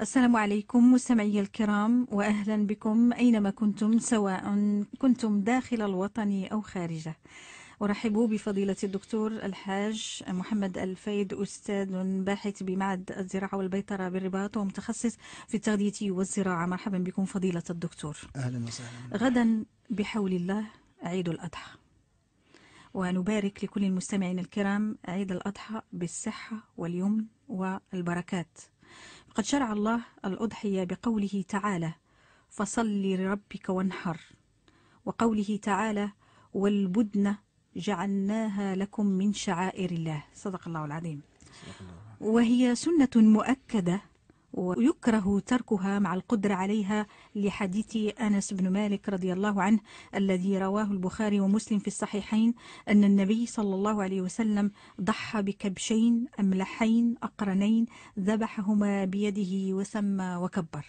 السلام عليكم مستمعي الكرام وأهلا بكم أينما كنتم سواء كنتم داخل الوطن أو خارجه أرحب بفضيلة الدكتور الحاج محمد الفيد أستاذ باحث بمعهد الزراعة والبيطرة بالرباط ومتخصص في التغذية والزراعة مرحبا بكم فضيلة الدكتور أهلا وسهلا غدا بحول الله عيد الأضحى ونبارك لكل المستمعين الكرام عيد الأضحى بالصحة واليمن والبركات وقد شرع الله الأضحية بقوله تعالى فصل لربك وانحر وقوله تعالى والبدن جعلناها لكم من شعائر الله صدق الله العظيم وهي سنة مؤكدة ويكره تركها مع القدرة عليها لحديث أنس بن مالك رضي الله عنه الذي رواه البخاري ومسلم في الصحيحين أن النبي صلى الله عليه وسلم ضحى بكبشين أملحين أقرنين ذبحهما بيده وسمى وكبر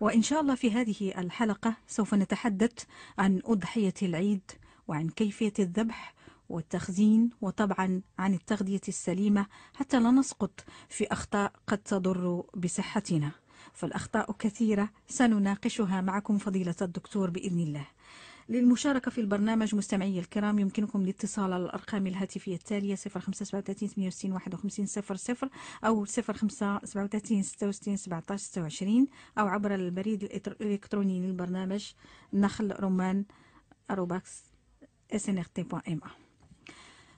وإن شاء الله في هذه الحلقة سوف نتحدث عن أضحية العيد وعن كيفية الذبح والتخزين وطبعا عن التغذية السليمة حتى لا نسقط في أخطاء قد تضر بصحتنا فالأخطاء كثيرة سنناقشها معكم فضيلة الدكتور بإذن الله للمشاركة في البرنامج مستمعي الكرام يمكنكم الاتصال على الأرقام الهاتفية التالية 0537 68 51 00 أو 0537 66 17 26 أو عبر البريد الإلكتروني للبرنامج نخل رومان أروباكس snrt.ma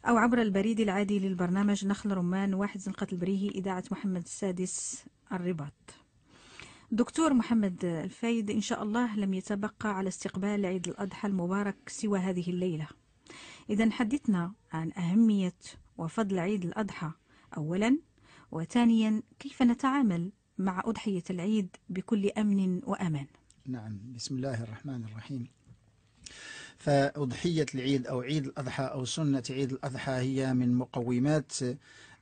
أو عبر البريد العادي للبرنامج نخل رمان واحد زنقة البريهي إذاعة محمد السادس الرباط دكتور محمد الفايد إن شاء الله لم يتبقى على استقبال عيد الأضحى المبارك سوى هذه الليلة إذا حدثنا عن أهمية وفضل عيد الأضحى أولا وثانيا كيف نتعامل مع أضحية العيد بكل أمن وأمان نعم بسم الله الرحمن الرحيم فأضحية العيد أو عيد الأضحى أو سنة عيد الأضحى هي من مقومات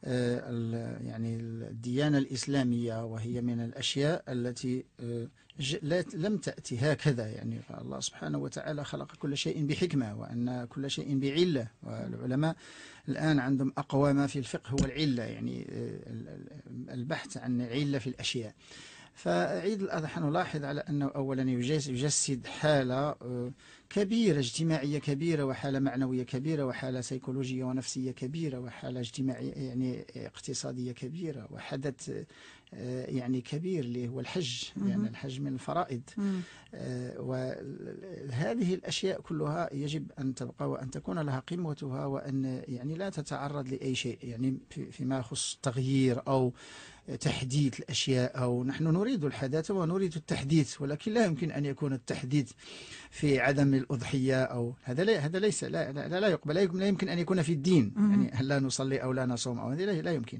آه، يعني الديانة الإسلامية وهي من الأشياء التي آه، لم تأتي هكذا يعني فالله سبحانه وتعالى خلق كل شيء بحكمة وأن كل شيء بعلة والعلماء الآن عندهم أقوام في الفقه والعلة يعني آه، البحث عن علة في الأشياء فعيد الأضحى نلاحظ على أنه أولا يجسد حالة كبيرة اجتماعية كبيرة وحالة معنوية كبيرة وحالة سيكولوجية ونفسية كبيرة وحالة اجتماعية يعني اقتصادية كبيرة وحدث آه، يعني كبير اللي هو الحج يعني الحج من الفرائض آه، وهذه الأشياء كلها يجب أن تبقى وأن تكون لها قيمتها وأن يعني لا تتعرض لأي شيء يعني فيما يخص تغيير أو تحديث الأشياء أو نحن نريد الحداثة ونريد التحديث ولكن لا يمكن أن يكون التحديث في عدم الأضحية أو هذا لي هذا ليس لا لا, لا يقبل لا يمكن أن يكون في الدين يعني لا نصلي أو لا نصوم أو هذه لا يمكن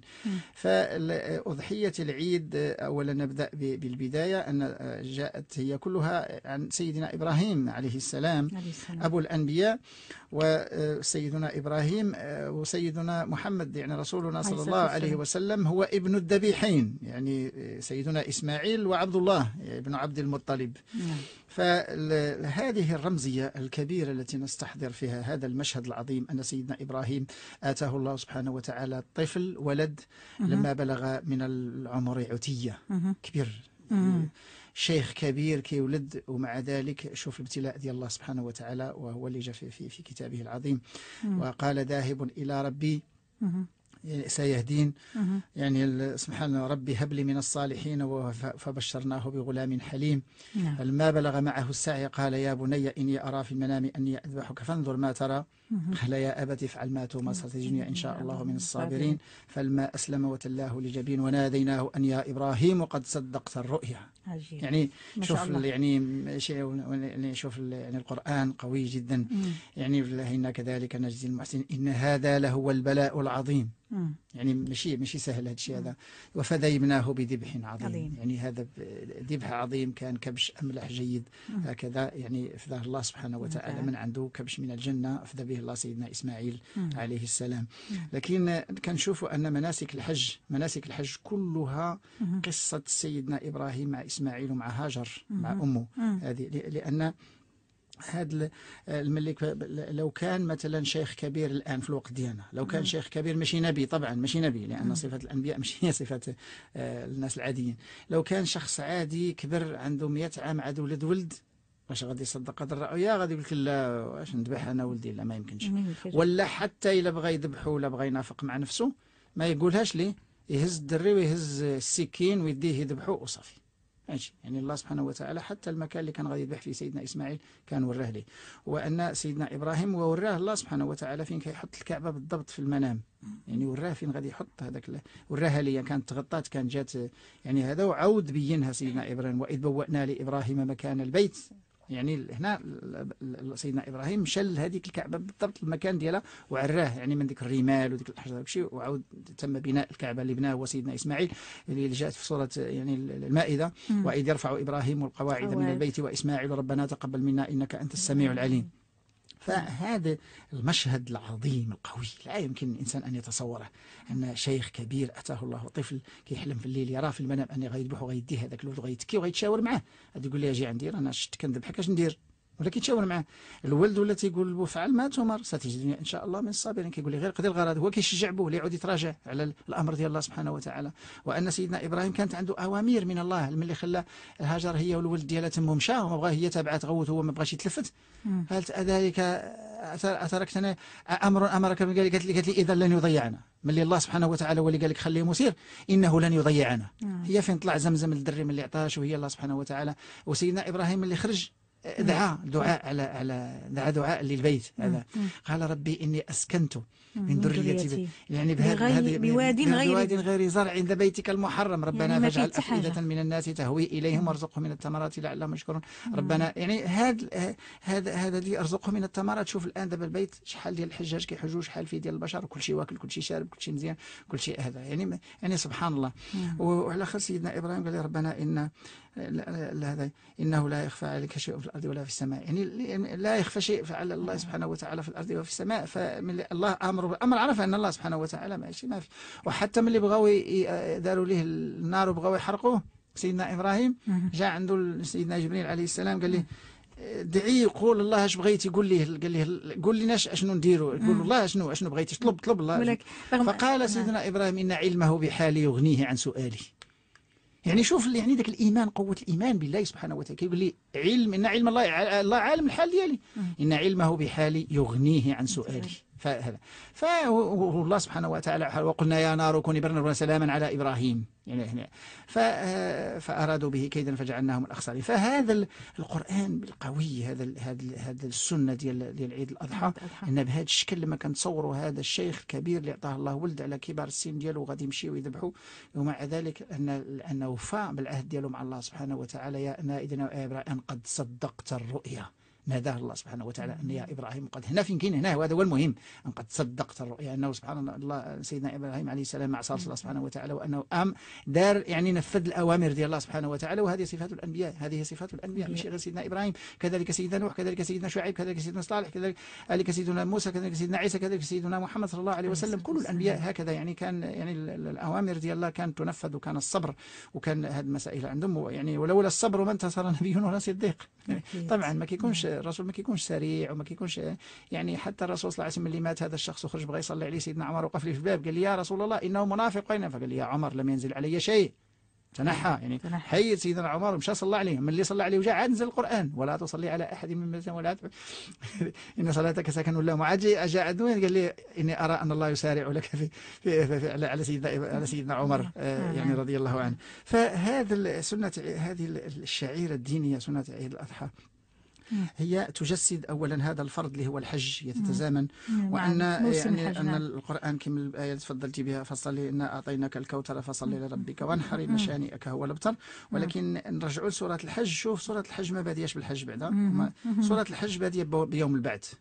فأضحية العيد أولا نبدأ بالبداية أن آه، جاءت هي كلها عن سيدنا إبراهيم عليه السلام, عليه السلام. أبو الأنبياء وسيدنا آه، إبراهيم آه، وسيدنا محمد يعني رسولنا صلى الله عليه وسلم هو ابن الذبيحين يعني سيدنا إسماعيل وعبد الله يعني ابن عبد المطلب نعم. فهذه الرمزية الكبيرة التي نستحضر فيها هذا المشهد العظيم أن سيدنا إبراهيم آتاه الله سبحانه وتعالى طفل ولد لما بلغ من العمر عتية كبير شيخ كبير كيولد ومع ذلك شوف الابتلاء ديال الله سبحانه وتعالى وهو اللي جاء في, في, في كتابه العظيم وقال ذاهب إلى ربي سيهدين يعني اسمح لنا ربي هب لي من الصالحين فبشرناه بغلام حليم نعم. ما بلغ معه السعي قال يا بني إني أرى في المنام أني أذبحك فانظر ما ترى قال يا أبت افعل ما توما ستجني إن شاء الله من الصابرين فالما أسلم وتلاه لجبين وناديناه أن يا إبراهيم قد صدقت الرؤيا عجيب. يعني شوف يعني, يعني شوف يعني القرآن قوي جدا يعني يعني إنا كذلك نجزي المحسنين إن هذا لهو البلاء العظيم يعني ماشي ماشي سهل هذا الشيء هذا وفديناه بذبح عظيم, عظيم. يعني هذا ذبح عظيم كان كبش املح جيد مم. هكذا يعني فداه الله سبحانه وتعالى من عنده كبش من الجنه فدى به الله سيدنا اسماعيل مم. عليه السلام مم. لكن كنشوفوا ان مناسك الحج مناسك الحج كلها قصه سيدنا ابراهيم مع اسماعيل ومع هاجر مع امه هذه لان هذا الملك لو كان مثلا شيخ كبير الآن في الوقت ديالنا لو كان نعم. شيخ كبير ماشي نبي طبعا ماشي نبي لأن نعم. صفة الأنبياء ماشي هي صفة آه، الناس العاديين لو كان شخص عادي كبر عنده 100 عام عاد ولد ولد واش غادي يصدق هذه الرؤيا غادي يقول لك لا واش نذبح انا ولدي لا ما يمكنش ولا حتى الا بغى يذبحه ولا بغى ينافق مع نفسه ما يقولهاش ليه يهز الدري ويهز السكين ويديه يذبحه وصافي ماشي يعني الله سبحانه وتعالى حتى المكان اللي كان غادي يذبح فيه سيدنا إسماعيل كان وراه ليه وأن سيدنا إبراهيم ووراه الله سبحانه وتعالى فين كيحط الكعبة بالضبط في المنام يعني وراه فين غادي يحط هذاك وراها ليا يعني كانت تغطات كان جات يعني هذا وعاود بينها سيدنا إبراهيم وإذ بوأنا لإبراهيم مكان البيت يعني هنا سيدنا إبراهيم شل هذيك الكعبة بالضبط المكان ديالها وعراه يعني من ذيك الرمال وديك الحجر وكشي وعاود تم بناء الكعبة اللي بناه هو سيدنا إسماعيل اللي جاءت في سورة يعني المائدة وإذ يرفع إبراهيم القواعد من البيت وإسماعيل ربنا تقبل منا إنك أنت السميع العليم فهذا المشهد العظيم القوي لا يمكن الإنسان أن يتصوره أن شيخ كبير أتاه الله طفل كيحلم في الليل يراه في المنام أني غيذبح وغيديه هذاك الولد غيتكي وغيتشاور معاه غادي يقول لي أجي عندي أنا شت كنذبحك اش ندير ولا كيتشاور معاه الولد ولا تيقول له فعل ما تمر ستجدني ان شاء الله من الصابرين كيقول لي غير قضي الغرض هو كيشجع به ليعود يتراجع على الامر ديال الله سبحانه وتعالى وان سيدنا ابراهيم كانت عنده اوامر من الله ملي خلى هاجر هي والولد ديالها تم مشى وما بغا هي تابعه تغوت هو ما بغاش يتلفت هل ذلك اتركتنا امر امرك قالت لي قالت لي اذا لن يضيعنا ملي الله سبحانه وتعالى هو اللي قال لك خليه مسير انه لن يضيعنا هي فين طلع زمزم الدري ملي عطاها وهي الله سبحانه وتعالى وسيدنا ابراهيم اللي خرج دعا نعم. دعاء نعم. على على دعا دعاء للبيت نعم. هذا قال ربي اني اسكنت من ذريتي يعني بهذه بواد غير بواد غير زرع عند بيتك المحرم يعني ربنا يعني فاجعل افئده من الناس تهوي اليهم وارزقهم من الثمرات لعلهم يشكرون ربنا يعني هذا هذا هذا اللي ارزقهم من الثمرات شوف الان دابا البيت شحال ديال الحجاج كيحجوا شحال فيه ديال البشر كل شيء واكل كل شيء شارب كل شيء مزيان كل شيء هذا يعني يعني سبحان الله وعلى خاطر سيدنا ابراهيم قال ربنا ان إنه لا يخفى عليك شيء في الأرض ولا في السماء يعني, يعني لا يخفى شيء فعل الله نعم. سبحانه وتعالى في الأرض وفي السماء فالله أمر امر عرف أن الله سبحانه وتعالى ماشي ما في وحتى من اللي بغاو داروا ليه النار وبغاو يحرقوه سيدنا إبراهيم جاء عنده سيدنا جبريل عليه السلام قال له دعي قول الله اش بغيتي قول ليه قال ليه قول لنا اشنو نديروا قول الله اشنو اشنو بغيتي اطلب طلب الله فقال سيدنا نعم. ابراهيم ان علمه بحالي يغنيه عن سؤالي يعني شوف يعني ذاك الايمان قوه الايمان بالله سبحانه وتعالى كيقول لي علم ان علم الله الله عالم الحال ديالي ان علمه بحالي يغنيه عن سؤالي فهذا فالله سبحانه وتعالى وقلنا يا نار كوني برنا سلاما على إبراهيم يعني هنا فأرادوا به كيدا فجعلناهم الأخسرين فهذا القرآن بالقوي هذا هذا هذا السنة ديال ديال عيد الأضحى أن بهذا الشكل لما كنتصوروا هذا الشيخ الكبير اللي عطاه الله ولد على كبار السن ديالو غادي يمشيو يذبحوا ومع ذلك أن أنه فا بالعهد ديالو مع الله سبحانه وتعالى يا نائدنا وإبراهيم قد صدقت الرؤيا ناداه الله سبحانه وتعالى أن يا إبراهيم قد هنا فين كاين هنا وهذا هو المهم أن قد صدقت الرؤيا أنه سبحان الله سيدنا إبراهيم عليه السلام عصى الله سبحانه وتعالى وأنه أم دار يعني نفذ الأوامر ديال الله سبحانه وتعالى وهذه صفات الأنبياء هذه صفات الأنبياء ماشي غير سيدنا إبراهيم كذلك سيدنا نوح كذلك سيدنا شعيب كذلك سيدنا صالح كذلك سيدنا موسى كذلك سيدنا عيسى كذلك سيدنا محمد صلى الله عليه وسلم كل الأنبياء هكذا يعني كان يعني الأوامر ديال الله كانت تنفذ وكان الصبر وكان هذه المسائل عندهم يعني ولولا الصبر ما انتصر نبي ولا صديق يعني طبعا ما كيكونش الرسول ما كيكونش سريع وما كيكونش يعني حتى الرسول صلى الله عليه وسلم اللي مات هذا الشخص وخرج بغى يصلي عليه سيدنا عمر وقف لي في الباب قال لي يا رسول الله انه منافق اين فقال لي يا عمر لم ينزل علي شيء تنحى يعني حي سيدنا عمر مشى صلى عليه من اللي صلى عليه وجاء عاد نزل القران ولا تصلي على احد من مثل ولا ان صلاتك سكن له وعاد اجا عدوين قال لي اني ارى ان الله يسارع لك في, في, في, في على سيدنا على سيدنا عمر آه. آه، آه. يعني رضي الله عنه فهذا سنه هذه الشعيره الدينيه سنه عيد الاضحى هي تجسد أولا هذا الفرض اللي هو الحج يتزامن نعم. وأن يعني أن نعم. القرآن كما الآية اللي تفضلتي بها فصلي إنا أعطيناك الكوثر فصلي لربك وانحر إن شانئك هو الأبتر نعم. ولكن نرجعوا لسورة الحج شوف سورة الحج ما بادياش بالحج بعدا سورة الحج بادية بيوم البعث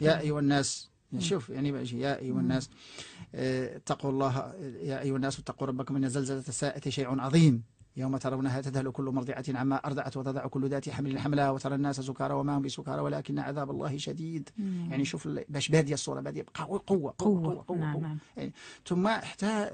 يا أيها الناس يعني شوف يعني بقى يا أيها الناس آه، اتقوا الله يا أيها الناس اتقوا ربكم إن زلزلة الساعة شيء عظيم يوم ترونها تذهل كل مرضعة عما أرضعت وتضع كل ذات حمل حملها وترى الناس سكارى وما هم بسكارى ولكن عذاب الله شديد مم. يعني شوف باش بادية الصورة بادية قوة قوة قوة, قوة, قوة, نعم. قوة. نعم. يعني ثم حتى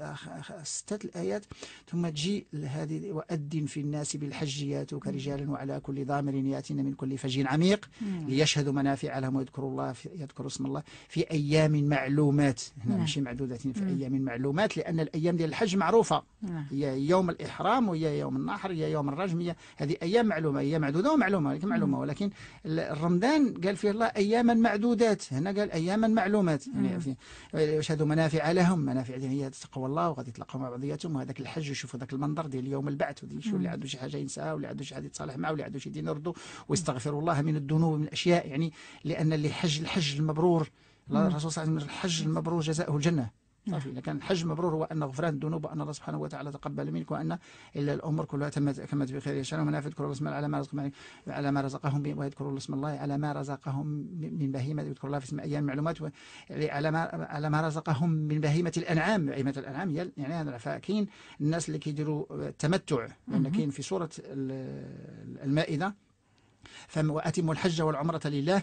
ستة الآيات ثم تجي هذه وأذن في الناس بالحج ياتوك وعلى كل ضامر يأتين من كل فج عميق مم. ليشهدوا منافع لهم ويذكروا الله يذكروا اسم الله في أيام معلومات هنا مم. نعم. ماشي معدودة في أيام معلومات لأن الأيام ديال الحج معروفة نعم. هي يوم الإحرام وهي يا يوم النحر يا يوم الرجم يا هذه أيام معلومة أيام معدودة ومعلومة لكن معلومة ولكن رمضان قال فيه الله أياما معدودات هنا قال أياما معلومات يعني يشهدوا منافع لهم منافع هي تقوى الله وغادي يتلاقوا مع بعضياتهم وهذاك الحج يشوفوا ذاك المنظر ديال يوم البعث ودي شو اللي عنده شي حاجة ينساها واللي عنده شي حاجة يتصالح معه واللي عنده شي دين يردوا ويستغفر الله من الذنوب من الأشياء يعني لأن اللي حج الحج المبرور الرسول صلى الله عليه وسلم الحج المبرور جزاؤه الجنة صافي اذا كان الحج مبرور هو ان غفران الذنوب وان الله سبحانه وتعالى تقبل منك وان الا الامور كلها تمت كمت بخير يشاء نافذ اذكروا اسم على ما رزقهم على ما رزقهم ويذكروا اسم الله على ما رزقهم من بهيمه يذكر الله في اسم ايام معلومات على ما على ما رزقهم من بهيمه الانعام بهيمه الانعام يعني هذا فكاين الناس اللي كيديروا التمتع لان كاين في سوره المائده فأتموا الحج والعمرة لله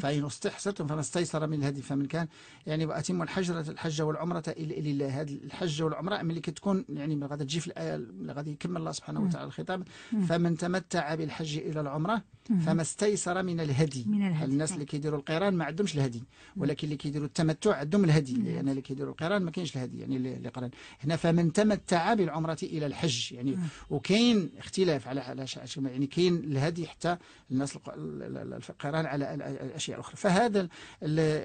فإن استحصرتم فما استيسر من الهدي فمن كان يعني وأتم الحجرة الحجة والعمرة لله هذه الحجة والعمرة ملي يعني كتكون يعني غادي تجي في الآية غادي يكمل الله سبحانه وتعالى الخطاب فمن تمتع بالحج إلى العمرة فما استيسر من الهدي, من الهدي. الناس اللي نعم. كيديروا القيران ما عندهمش الهدي نعم. ولكن اللي كيديروا التمتع عندهم الهدي نعم. لأن يعني اللي كيديروا القيران ما كاينش الهدي يعني اللي قران هنا فمن تمتع بالعمرة إلى الحج يعني وكاين اختلاف على على يعني كاين الهدي حتى الناس القيران على الاشياء الاخرى فهذا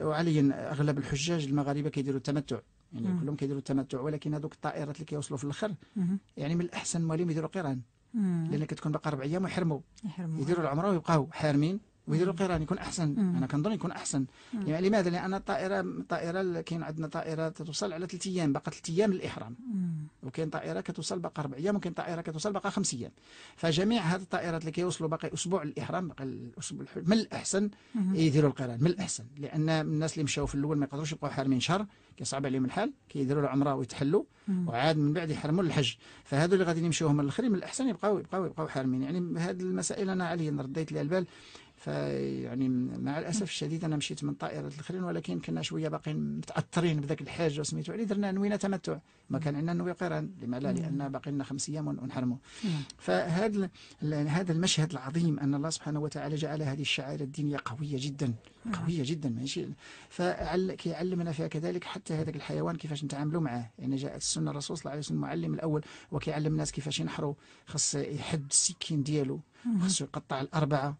وعليا اغلب الحجاج المغاربه كيديروا التمتع يعني كلهم كيديروا التمتع ولكن هذوك الطائرات اللي كيوصلوا في الاخر يعني من الاحسن مالهم يديروا قران لان كتكون باقي اربع ايام ويحرموا يحرموا يديروا العمره ويبقاو حارمين ويديروا قيران يكون احسن مم. انا كنظن يكون احسن مم. يعني لماذا لان الطائره الطائره كاين عندنا طائره توصل على ثلاث ايام باقا ثلاث ايام الاحرام وكاين طائره كتوصل باقا اربع ايام وكاين طائره كتوصل باقا خمس ايام فجميع هذه الطائرات اللي كيوصلوا باقي اسبوع للاحرام باقي الاسبوع من الاحسن يديروا القيران من الاحسن لان الناس اللي مشاو في الاول ما يقدروش يبقوا حارمين شهر كيصعب عليهم الحال كيديروا العمره ويتحلوا وعاد من بعد يحرموا الحج فهذو اللي غادي يمشيو هما الاخرين من الاحسن يبقاو يبقاو يبقاو حارمين يعني هذه المسائل انا عليا رديت لها البال فيعني مع الاسف الشديد انا مشيت من طائره الخليل ولكن كنا شويه باقيين متاثرين بذاك الحاج وسميتو عليه درنا نوينا تمتع ما كان عندنا نوي قران لما لا لان باقي لنا خمس ايام ونحرموا فهذا هذا المشهد العظيم ان الله سبحانه وتعالى جعل هذه الشعائر الدينيه قويه جدا قويه جدا ماشي فكيعلمنا فيها كذلك حتى هذاك الحيوان كيفاش نتعاملوا معه يعني جاءت السنه الرسول صلى الله عليه وسلم المعلم الاول وكيعلم الناس كيفاش ينحروا خاص يحد السكين ديالو خاصو يقطع الاربعه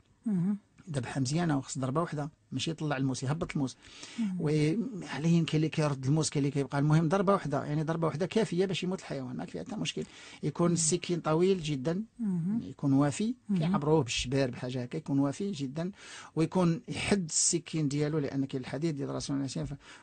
دابا مزيانه خص ضربه واحده ماشي يطلع الموس يهبط الموس وحاليا كاين اللي كيرد الموس كاين اللي كيبقى المهم ضربه واحده يعني ضربه واحده كافيه باش يموت الحيوان ما فيها حتى مشكل يكون السكين طويل جدا يكون وافي كيعبروه بالشبير بحاجه هكا يكون وافي جدا ويكون يحد السكين ديالو لان كاين الحديد يضرسون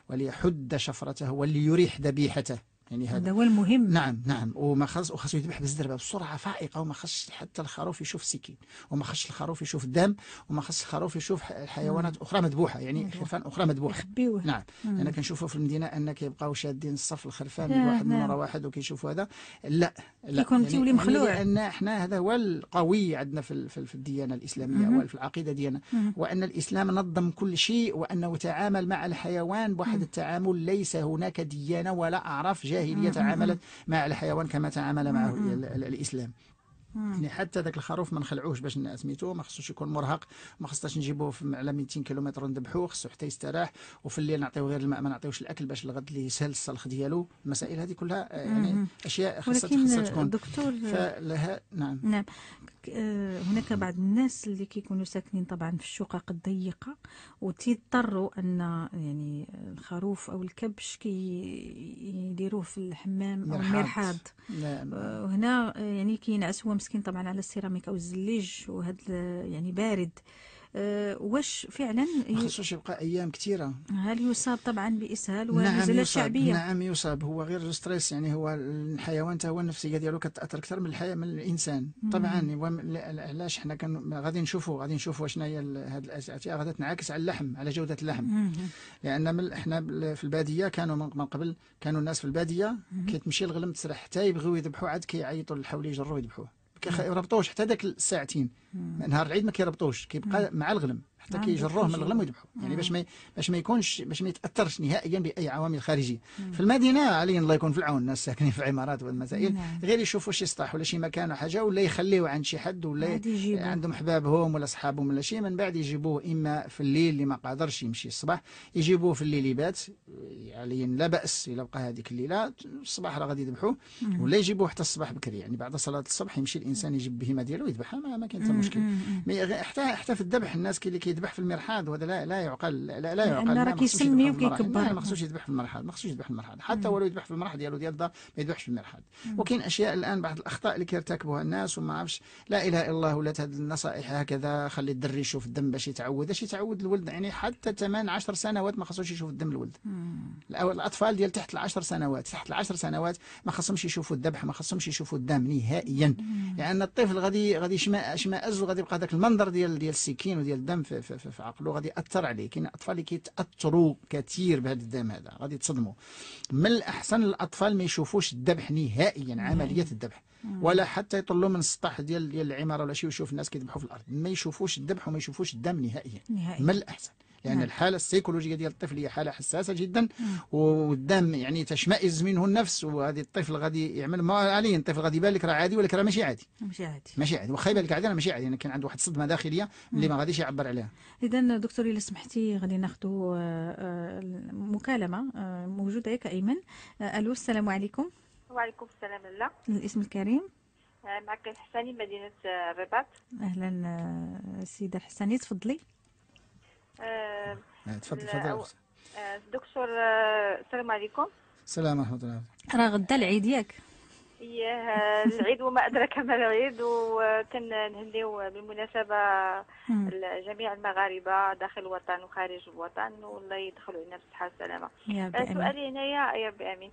وليحد شفرته وليريح ذبيحته يعني هذا هو المهم نعم نعم وما خلص وخاصو يذبح بالزربه بسرعه فائقه وما خصش حتى الخروف يشوف سكين وما خصش الخروف يشوف دم وما خصش الخروف يشوف حيوانات اخرى مذبوحه يعني خرفان اخرى مذبوحه يخبيوه نعم مم. انا كنشوفوا في المدينه ان كيبقاو شادين الصف الخرفان واحد من ورا واحد وكيشوفوا هذا لا لا يكون يعني تيولي مخلوع لان احنا هذا هو القوي عندنا في, في, الديانه الاسلاميه وفي العقيده ديالنا وان الاسلام نظم كل شيء وانه تعامل مع الحيوان بواحد التعامل ليس هناك ديانه ولا اعراف جاي الجاهلية تعاملت مع الحيوان كما تعامل معه الإسلام يعني حتى ذاك الخروف ما نخلعوهش باش نسميتو ما خصوش يكون مرهق ما خصناش نجيبوه على 200 كيلومتر ندبحوه خصو حتى يستراح وفي الليل نعطيوه غير الماء ما نعطيوش الاكل باش الغد اللي يسهل الصلخ ديالو المسائل هذه كلها آه، يعني اشياء خاصها تكون دكتور فلها نعم نعم آه، هناك بعض الناس اللي كيكونوا ساكنين طبعا في الشقق الضيقه وتضطروا ان يعني الخروف او الكبش كيديروه كي في الحمام او المرحاض نعم. آه، وهنا آه، يعني كينعس هو مسكين طبعا على السيراميك او الزليج وهذا يعني بارد آه، واش فعلا ما خصوش يبقى ايام كثيره هل يصاب طبعا باسهال ونزله نعم شعبيه نعم يصاب هو غير ستريس يعني هو الحيوان حتى هو النفسيه ديالو كتاثر اكثر من الحياه من الانسان طبعا علاش حنا كان غادي نشوفوا غادي نشوفوا شنو هي هذه الاسئله غادي تنعكس على اللحم على جوده اللحم لان احنا في الباديه كانوا من قبل كانوا الناس في الباديه كتمشي الغنم تسرح حتى يبغيو يذبحوا عاد كيعيطوا للحول يجروا يذبحوه كيربطوش حتى داك الساعتين نهار العيد ما كيربطوش كيبقى مع الغنم حتى نعم، كيجروه من الغنم ويذبحوا يعني باش نعم. ما باش ما يكونش باش ما يتاثرش نهائيا باي عوامل خارجيه نعم. في المدينه علي الله يكون في العون الناس ساكنين في عمارات والمسائل غير يشوفوا شي سطح ولا شي مكان حاجه ولا يخليوه عند شي حد ولا عندهم احبابهم ولا اصحابهم ولا شي من بعد يجيبوه اما في الليل اللي ما قادرش يمشي الصباح يجيبوه في الليل يبات علي لا باس الا بقى هذيك الليله الصباح راه غادي يذبحوه ولا يجيبوه حتى الصباح بكري يعني بعد صلاه الصبح يمشي الانسان يجيب بهيمه ديالو يذبحها ما, كاين حتى مشكل حتى حتى في الذبح الناس كي اللي يذبح في المرحاض وهذا لا لا يعقل لا, لا يعقل لان راك يسمي وكيكبر ما خصوش يذبح في المرحاض ما خصوش يذبح في المرحاض حتى ولو يذبح في المرحاض ديالو ديال الدار ما يذبحش في المرحاض وكاين اشياء الان بعض الاخطاء اللي كيرتكبوها الناس وما عرفش لا اله الا الله ولات هذه النصائح هكذا خلي الدري يشوف الدم باش يتعود باش يتعود الولد يعني حتى 8 10 سنوات ما خصوش يشوف الدم الولد الاطفال ديال تحت العشر سنوات تحت العشر سنوات ما خصهمش يشوفوا الذبح ما خصهمش يشوفوا الدم نهائيا لان يعني الطفل غادي غادي شماء شماءز وغادي يبقى ذاك المنظر ديال ديال السكين وديال الدم في في, في, في عقله غادي ياثر عليه كاين اطفال اللي كيتاثروا كثير بهذا الدم هذا غادي يتصدموا من الاحسن الاطفال ما يشوفوش الذبح نهائيا عمليه الذبح ولا حتى يطلوا من السطح ديال ديال العماره ولا شي ويشوف الناس كيذبحوا في الارض ما يشوفوش الذبح وما يشوفوش الدم نهائيا من الاحسن لأن نعم. الحالة السيكولوجية ديال الطفل هي حالة حساسة جدا نعم. والدم يعني تشمئز منه النفس وهذا الطفل غادي يعمل ما عليه الطفل غادي يبان لك راه عادي ولكن راه ماشي عادي ماشي عادي ماشي عادي واخا يبان لك عادي راه ماشي عادي يعني كان عنده واحد الصدمة داخلية اللي نعم. ما غاديش يعبر عليها إذا دكتور إلا سمحتي غادي ناخذ آه، آه، مكالمة آه، موجودة ياك أيمن ألو السلام عليكم وعليكم السلام الله الاسم الكريم معك الحساني مدينة الرباط أهلا السيدة الحساني تفضلي آه، آه، تفضل تفضل آه، دكتور السلام عليكم السلام ورحمه الله راه غدا العيد ياك اياه العيد وما ادراك ما العيد وكنهنيو بالمناسبه جميع المغاربه داخل الوطن وخارج الوطن والله يدخلوا لنا بالصحه والسلامه سؤالي هنايا يا ربي امين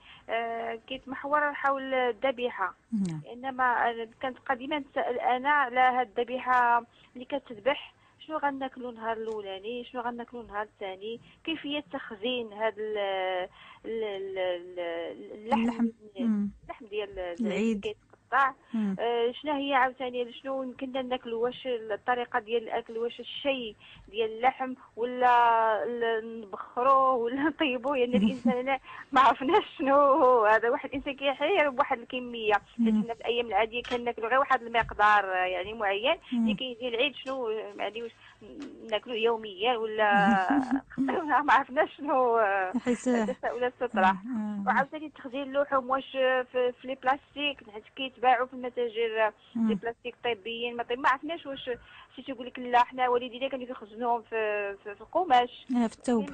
كيتمحور حول الذبيحه نعم. انما كانت قديما تسال انا على هذه الذبيحه اللي كتذبح شنو غناكلو النهار الاولاني شنو غناكلو النهار الثاني كيفيه تخزين هذا اللحم اللحم ديال العيد كيتقطع آه شنو هي عاوتاني شنو يمكن ناكلو واش الطريقه ديال الاكل واش الشيء ديال اللحم ولا نبخروه ولا نطيبوه يعني الانسان انا ما عرفناش شنو هذا واحد الانسان كيحير بواحد الكميه حيت حنا في الايام العاديه كناكلو غير واحد المقدار يعني معين اللي كيجي العيد شنو يعني واش ناكلو يوميا ولا ما عرفناش شنو آه، التساؤلات تطرح آه، آه. وعاوتاني تخزين اللحوم واش في, لي بلاستيك حيت كيتباعوا في المتاجر لي بلاستيك طبيين ما, طيب، ما عرفناش واش شي تيقول لك لا حنا والدينا كانوا كيخزنوهم في في القماش في الثوب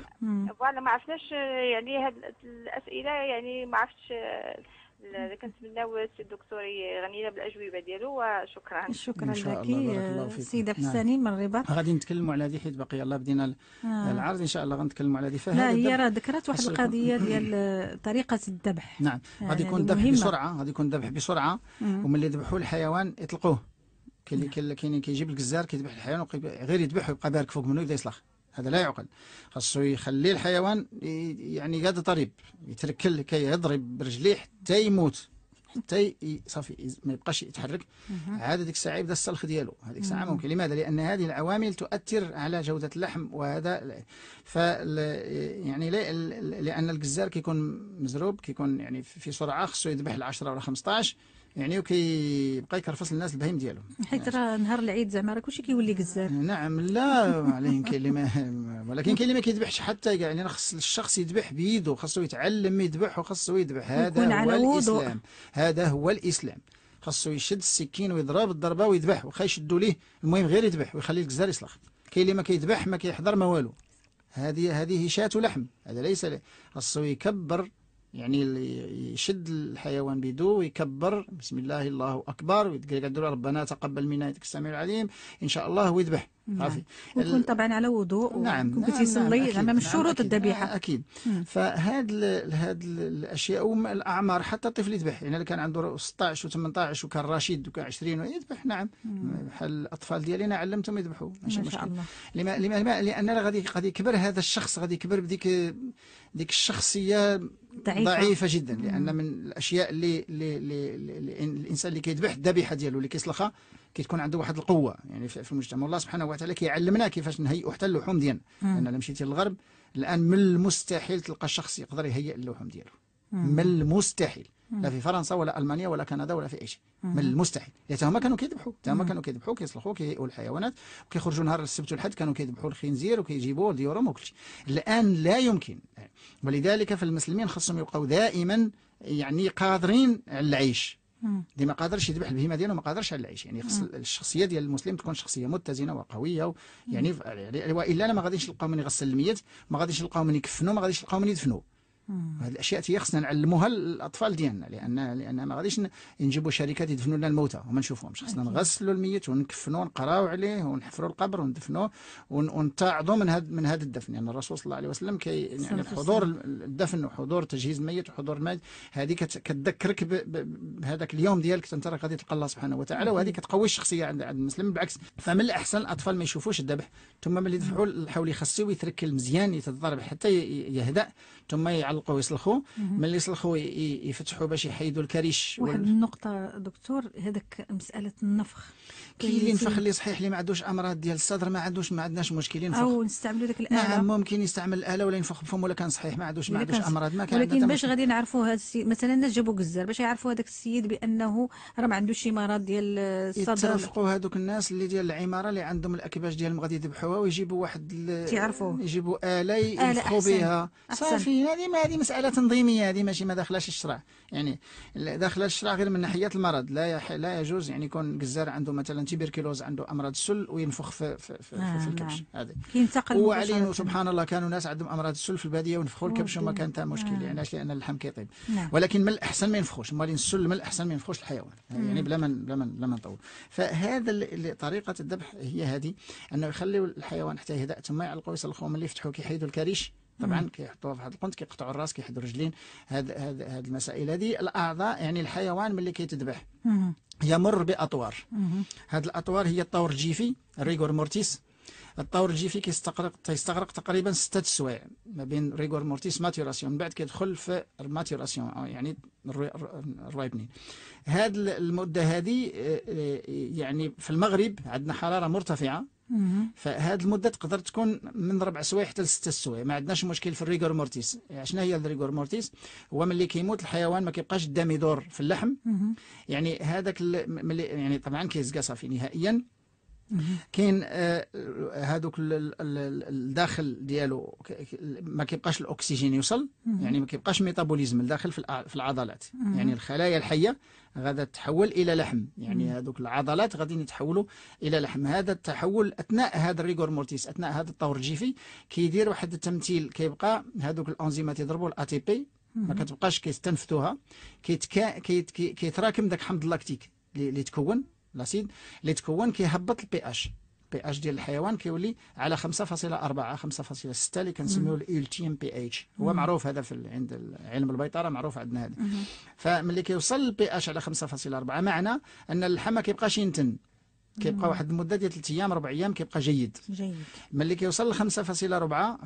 فوالا ما عرفناش يعني هاد الاسئله يعني ما عرفتش كنتمناو الدكتور الدكتور لنا بالاجوبه ديالو وشكرا شكرا لك السيده حساني من الرباط غادي نتكلموا على هذه حيت باقي يلاه بدينا آه. العرض ان شاء الله غنتكلموا على هذه فهذا لا هي راه ذكرت واحد القضيه ديال طريقه الذبح نعم آه، غادي يكون الذبح يعني بسرعه غادي يكون الذبح بسرعه وملي يذبحوا الحيوان يطلقوه كاين اللي كاين كيجيب الجزار كيذبح الحيوان غير يذبح ويبقى بارك فوق منه يبدا يسلخ هذا لا يعقل خاصه يخلي الحيوان يعني قاعد طريب يترك كي يضرب برجليه حتى يموت حتى صافي ما يبقاش يتحرك عاد ديك الساعه يبدا السلخ ديالو هذيك الساعه ممكن لماذا لان هذه العوامل تؤثر على جوده اللحم وهذا ف يعني لان الجزار كيكون مزروب كيكون يعني في سرعه خصو يذبح ل 10 ولا 15 يعني وكيبقى يكرفص للناس البهيم ديالهم حيت راه نهار العيد زعما راه كلشي كيولي كزار نعم لا عليه كاين اللي ما ولكن كاين اللي ما كيذبحش حتى كاع يعني خص الشخص يذبح بيده خاصو يتعلم يذبح وخاصو يذبح هذا هو الاسلام هذا هو الاسلام خاصو يشد السكين ويضرب الضربه ويذبح واخا يشدوا ليه المهم غير يذبح ويخلي الكزار يسلخ كاين اللي ما كيذبح ما كيحضر ما والو هذه هذه شاة لحم هذا ليس خاصو يكبر يعني اللي يشد الحيوان بيدو ويكبر بسم الله الله اكبر ويقول ربنا تقبل منا يدك السميع العليم ان شاء الله ويذبح عافي نعم. ويكون طبعا على وضوء نعم كنت نعم نعم من نعم، شروط نعم، الذبيحه اكيد, أكيد. فهاد هاد الاشياء والاعمار الاعمار حتى الطفل يذبح يعني اللي كان عنده 16 و18 وكان رشيد وكان 20 يذبح نعم بحال الاطفال ديالي انا علمتهم يذبحوا ماشي ما شاء الله لما لما لان غادي غادي يكبر هذا الشخص غادي يكبر بديك ديك الشخصيه ضعيفة, ضعيفة جدا لأن من الأشياء اللي, اللي, اللي, الإنسان اللي كيذبح الذبيحة ديالو اللي كيسلخها كتكون عنده واحد القوة يعني في المجتمع والله سبحانه وتعالى كيعلمنا كيفاش نهيئوا حتى اللحوم ديالنا لأن إلا مشيتي للغرب الآن من المستحيل تلقى شخص يقدر يهيئ اللحوم ديالو من المستحيل لا في فرنسا ولا ألمانيا ولا كندا ولا في أي شيء من المستحيل حتى يعني هما كانوا كيذبحوا هما كانوا كيذبحوا كيصلحوا كيهيئوا الحيوانات وكيخرجوا نهار السبت والحد كانوا كيذبحوا الخنزير وكيجيبوا ديورهم وكل شيء الآن لا يمكن ولذلك فالمسلمين خصهم يبقوا دائما يعني قادرين على العيش اللي ما قادرش يذبح البهيمه ديالو ما قادرش على العيش يعني خص الشخصيه ديال المسلم تكون شخصيه متزنه وقويه يعني والا ما غاديش نلقاو من يغسل الميت ما غاديش نلقاو من يكفنوا ما غاديش نلقاو من يدفنوا هذه الاشياء تي خصنا نعلموها للاطفال ديالنا لان لان ما غاديش نجيبوا شركات يدفنوا لنا الموتى وما نشوفهمش خصنا نغسلوا الميت ونكفنوه ونقراو عليه ونحفروا القبر وندفنوه ونتعظوا من هذا من هذا الدفن يعني الرسول صلى الله عليه وسلم كي يعني حضور الدفن وحضور تجهيز الميت وحضور الميت هذه كتذكرك بهذاك اليوم ديالك انت غادي تلقى الله سبحانه وتعالى وهذه كتقوي الشخصيه عند عند المسلم بالعكس فمن الاحسن الاطفال ما يشوفوش الذبح ثم ملي يدفعوا الحول يخصيه يترك المزيان يتضرب حتى يهدا ثم يعلق يسلقوا يسلخوا ملي يسلخوا يفتحوا باش يحيدوا الكريش واحد النقطه دكتور هذاك مساله النفخ كاين اللي ينفخ اللي صحيح اللي ما عندوش امراض ديال الصدر ما عندوش ما عندناش مشكل ينفخ او نستعملوا ذاك الاله نعم ممكن يستعمل الاله ولا ينفخ بفم ولا كان صحيح ما عندوش ما عندوش امراض ما كان ولكن باش غادي نعرفوا هذا السيد مثلا الناس جابوا جزار باش يعرفوا هذاك السيد بانه راه ما عندوش شي مرض ديال الصدر يتفقوا هذوك الناس اللي ديال العماره اللي عندهم الاكباش ديالهم غادي يذبحوها ويجيبوا واحد ال... يجيبوا اله ينفخوا بها صافي هذه ما هذه مسألة تنظيمية هذه ماشي ما داخلاش الشرع يعني داخل الشرع غير من ناحية المرض لا يح... لا يجوز يعني يكون جزار عنده مثلا تيبركلوز عنده أمراض السل وينفخ في, في, في, آه في الكبش نعم. هذه ينتقل وعلينا سبحان الله كانوا ناس عندهم أمراض السل في البادية ونفخوا الكبش وما كان حتى مشكل يعني آه. يعني علاش لأن اللحم كيطيب نعم. ولكن من الأحسن ما ينفخوش مال السل من الأحسن ما ينفخوش الحيوان يعني بلا ما بلا ما بلا ما نطول فهذا طريقة الذبح هي هذه أنه يخليوا الحيوان حتى يهدأ ثم يعلقوا يسلخوه اللي يفتحوا كيحيدوا الكريش طبعا كيحطوها في واحد القنت كيقطعوا الراس كيحدوا الرجلين هاد هاد هاد المسائل هذه الاعضاء يعني الحيوان ملي كيتذبح يمر باطوار هاد الاطوار هي الطور الجيفي ريغور مورتيس الطور الجيفي كيستغرق تيستغرق تقريبا ستة سوايع ما بين ريغور مورتيس ماتيوراسيون من بعد كيدخل في الماتيوراسيون يعني الروايبنين هاد المده هذه آه، آه، يعني في المغرب عندنا حراره مرتفعه فهذه المده تقدر تكون من ربع سوايع حتى لست سوايع ما عندناش مشكل في الريغور مورتيس يعني شنو هي الريغور مورتيس هو ملي كيموت الحيوان ما كيبقاش الدم يدور في اللحم يعني هذاك ملي يعني طبعا كيزكى صافي نهائيا كاين هذوك آه، الداخل ديالو ما كيبقاش الاكسجين يوصل يعني ما كيبقاش ميتابوليزم الداخل في العضلات يعني الخلايا الحيه غادا تحول إلى لحم يعني هذوك العضلات غادي يتحولوا إلى لحم هذا التحول أثناء هذا الريغور مورتيس أثناء هذا الطور الجيفي كيدير واحد التمثيل كيبقى هذوك الأنزيمات يضربوا الأ تي بي ما كتبقاش كيستنفذوها كيتكا كيت كيتراكم داك حمض اللاكتيك اللي تكون لاسيد اللي تكون كيهبط البي اش بي اتش ديال الحيوان كيولي على 5.4 5.6 اللي كنسميوه الالتيم بي اتش هو مم. معروف هذا في عند علم البيطره معروف عندنا هذا فملي كيوصل البي اتش على 5.4 معنى ان اللحم ما كيبقاش ينتن كيبقى واحد المده ديال 3 ايام 4 ايام كيبقى جيد جيد ملي كيوصل ل 5.4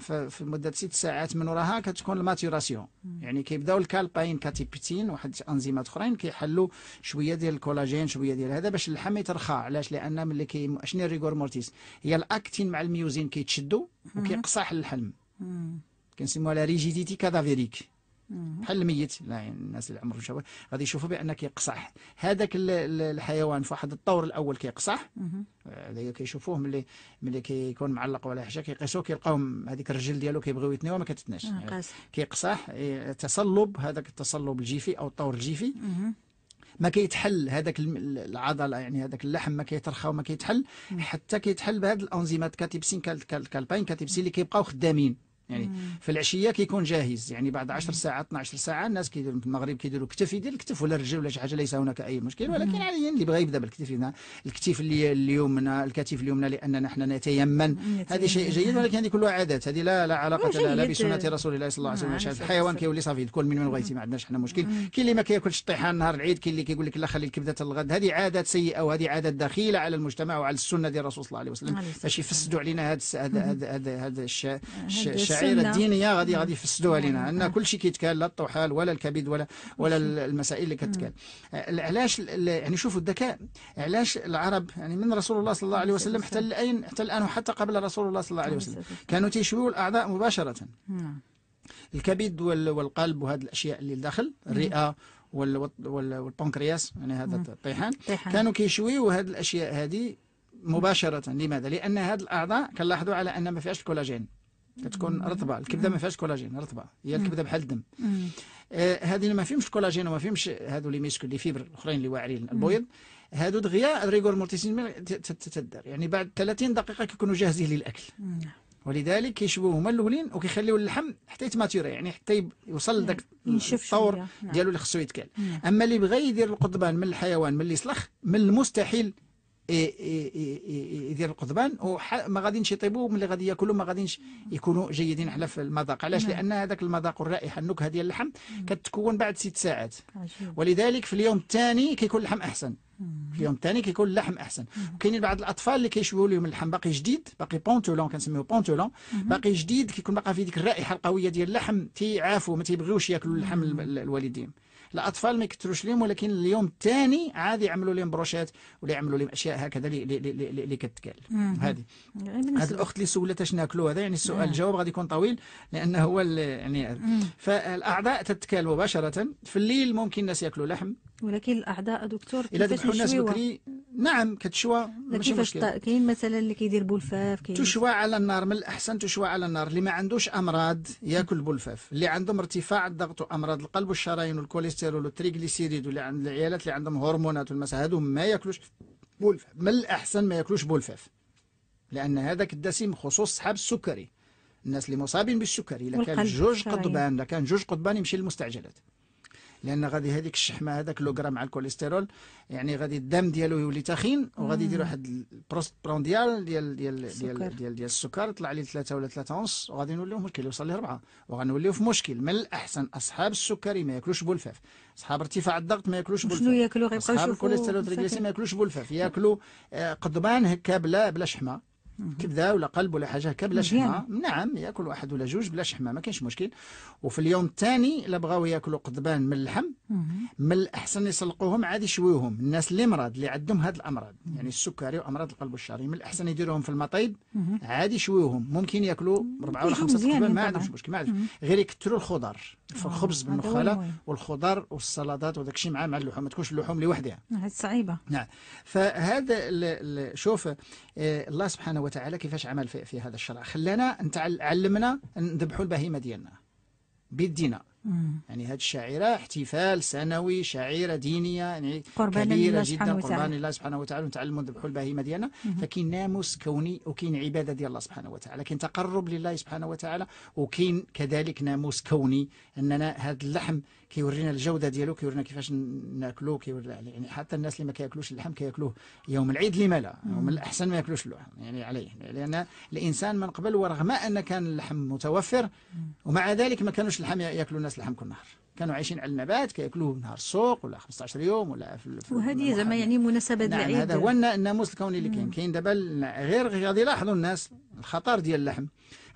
في مده 6 ساعات من وراها كتكون الماتوراسيون يعني كيبداو الكالباين كاتيبتين واحد انزيمات اخرين كيحلوا شويه ديال الكولاجين شويه ديال هذا باش اللحم يترخى علاش لان ملي كي شنو ريغور مورتيس هي الاكتين مع الميوزين كيتشدوا وكيقصح اللحم كنسموها لا ريجيديتي كادافيريك بحال الميت الناس اللي عمرهم شافوه غادي يشوفوا بان كيقصح هذاك الحيوان في واحد الطور الاول كيقصح آه، هذاك كيشوفوه ملي ملي كيكون معلق ولا حاجه كيقيسوه كيلقاوهم هذيك الرجل ديالو كيبغيو يتنيوها ما كتتناش آه، يعني كيقصح آه، تصلب هذاك التصلب الجيفي او الطور الجيفي ما كيتحل هذاك العضله يعني هذاك اللحم ما كيترخى وما كيتحل حتى كيتحل بهذه الانزيمات كاتيبسين كالباين كاتيبسين اللي كيبقاو خدامين يعني مم. في العشيه كيكون جاهز يعني بعد 10 ساعات 12 ساعه الناس كيديروا في المغرب كيديروا كتف يدير الكتف ولا الرجل ولا شي حاجه ليس هناك اي مشكل ولكن حاليا اللي بغى يبدا بالكتف هنا الكتف اللي اليمنى الكتف اليمنى لاننا نحن نتيمن هذا شيء جيد ولكن هذه كلها عادات هذه لا لا علاقه لها لا بسنه رسول الله صلى الله عليه وسلم الحيوان كيولي صافي كل من من بغيتي ما عندناش حنا مشكل كاين اللي ما كياكلش الطيحان نهار العيد كاين اللي كيقول لك لا خلي الكبده الغد هذه عادات سيئه وهذه عادات دخيله على المجتمع وعلى السنه ديال الرسول صلى الله عليه وسلم باش يفسدوا علينا هذا هذا هذا الشيء المعايير الدينيه غادي نعم. غادي يفسدوها نعم. لنا عندنا كل شيء كيتكال لا الطحال ولا الكبد ولا ولا المسائل اللي كتكال نعم. أه، علاش يعني شوفوا الذكاء علاش العرب يعني من رسول الله صلى الله عليه وسلم حتى الان حتى الان وحتى قبل رسول الله صلى الله عليه وسلم كانوا تيشويوا الاعضاء مباشره الكبد والقلب وهذه الاشياء اللي الداخل الرئه والبنكرياس يعني هذا الطيحان كانوا كيشويوا هذه الاشياء هذه مباشره لماذا لان هذه الاعضاء كنلاحظوا على ان ما فيهاش الكولاجين كتكون رطبه الكبده ما فيهاش كولاجين رطبه هي الكبده بحال الدم آه هذه ما فيهمش كولاجين وما فيهمش هادو لي ميسكول لي فيبر الاخرين اللي واعرين البويض هادو دغيا ريغور مورتيسين تتدار يعني بعد 30 دقيقه كيكونوا جاهزين للاكل ولذلك كيشبوه هما الاولين وكيخليو اللحم حتى يتماتيري يعني حتى يوصل لذاك الطور نعم. ديالو اللي خصو يتكال اما اللي بغى يدير القضبان من الحيوان من اللي صلخ من المستحيل يدير القضبان وما غاديينش يطيبوا ملي غادي ياكلوا ما غاديينش يكونوا جيدين على في المذاق علاش نعم. لان هذاك المذاق والرائحه النكهه ديال اللحم نعم. كتكون بعد ست ساعات ولذلك في اليوم الثاني كيكون اللحم احسن نعم. في اليوم الثاني كيكون اللحم احسن وكاينين بعض الاطفال اللي كيشويو لهم اللحم باقي جديد باقي بونتولون كنسميوه بونتولون باقي جديد كيكون باقي فيه ديك الرائحه القويه ديال اللحم تيعافوا ما تيبغيوش ياكلوا اللحم الوالدين الأطفال ما يكثروش لهم ولكن اليوم الثاني عاد يعملوا لهم بروشات ولا يعملوا لهم أشياء هكذا اللي كتكال هذه يعني هذه الأخت اللي سولت اش ناكلوا هذا يعني السؤال الجواب غادي يكون طويل لأنه هو يعني فالأعضاء تتكال مباشرة في الليل ممكن الناس ياكلوا لحم ولكن الاعضاء دكتور الا ذبحوا الناس بكري نعم كتشوى ماشي مشكل كاين مثلا اللي كيدير بولفاف كاين تشوى على النار من الاحسن تشوى على النار اللي ما عندوش امراض ياكل بولفاف اللي عندهم ارتفاع الضغط وامراض القلب والشرايين والكوليسترول والتريغليسيريد واللي عند العيالات اللي عندهم هرمونات والمس هادو ما ياكلوش بولفاف من الاحسن ما ياكلوش بولفاف لان هذاك الدسم خصوص صحاب السكري الناس اللي مصابين بالسكري اذا كان جوج قضبان اذا كان جوج قضبان يمشي للمستعجلات لان غادي هذيك الشحمه هذاك لوغرام مع الكوليسترول يعني غادي الدم ديالو يولي تخين وغادي يدير واحد البرونديال ديال ديال ديال ديال, ديال, ديال السكر طلع لي ثلاثه ولا ثلاثه ونص وغادي نوليو مشكل يوصل لاربعه وغنوليو في مشكل من الاحسن اصحاب السكري ما ياكلوش بولفاف اصحاب ارتفاع الضغط ما ياكلوش بولفاف شنو ياكلوا غيبقاو يشوفوا اصحاب الكوليسترول ما ياكلوش بولفاف ياكلوا آه، قضبان هكا بلا بلا شحمه كبده ولا قلب ولا حاجه هكا بلا شحمه نعم ياكل واحد ولا جوج بلا شحمه ما كاينش مشكل وفي اليوم الثاني الا بغاو ياكلوا قضبان من اللحم من الاحسن يسلقوهم عاد يشويوهم الناس اللي مرض اللي عندهم هاد الامراض يعني السكري وامراض القلب والشرايين من الاحسن يديروهم في المطيب عاد يشويوهم ممكن ياكلوا اربعه ولا خمسه قضبان ما عندهمش مشكل ما عندهمش غير يكثروا الخضر الخبز بالنخاله والخضر والسلطات وداك الشيء مع مع اللحوم ما تكونش اللحوم لوحدها هذه صعيبه نعم فهذا شوف آه، الله سبحانه وتعالى كيفاش عمل في, في هذا الشرع خلانا علمنا نذبحوا البهيمه ديالنا بيدينا يعني هذه الشعيرة احتفال سنوي شعيرة دينية يعني قربان كبيرة جدا قربان الله سبحانه وتعالى ونتعلموا نذبحوا البهيمة ديالنا فكاين ناموس كوني وكاين عبادة ديال الله سبحانه وتعالى كاين تقرب لله سبحانه وتعالى وكاين كذلك ناموس كوني أننا هذا اللحم كيورينا الجوده ديالو كيورينا كيفاش ناكلو كيورينا يعني حتى الناس اللي ما كياكلوش اللحم كياكلوه يوم العيد لما لا ومن الاحسن ما ياكلوش اللحم يعني عليه لان الانسان من قبل ورغم ان كان اللحم متوفر ومع ذلك ما كانوش اللحم ياكلوا الناس اللحم كل نهار كانوا عايشين على النبات كياكلوه نهار السوق ولا 15 يوم ولا في وهذه زعما يعني مناسبه نعم العيد هذا هو الناموس الكوني اللي كاين كاين دابا غير غادي يلاحظوا الناس الخطر ديال اللحم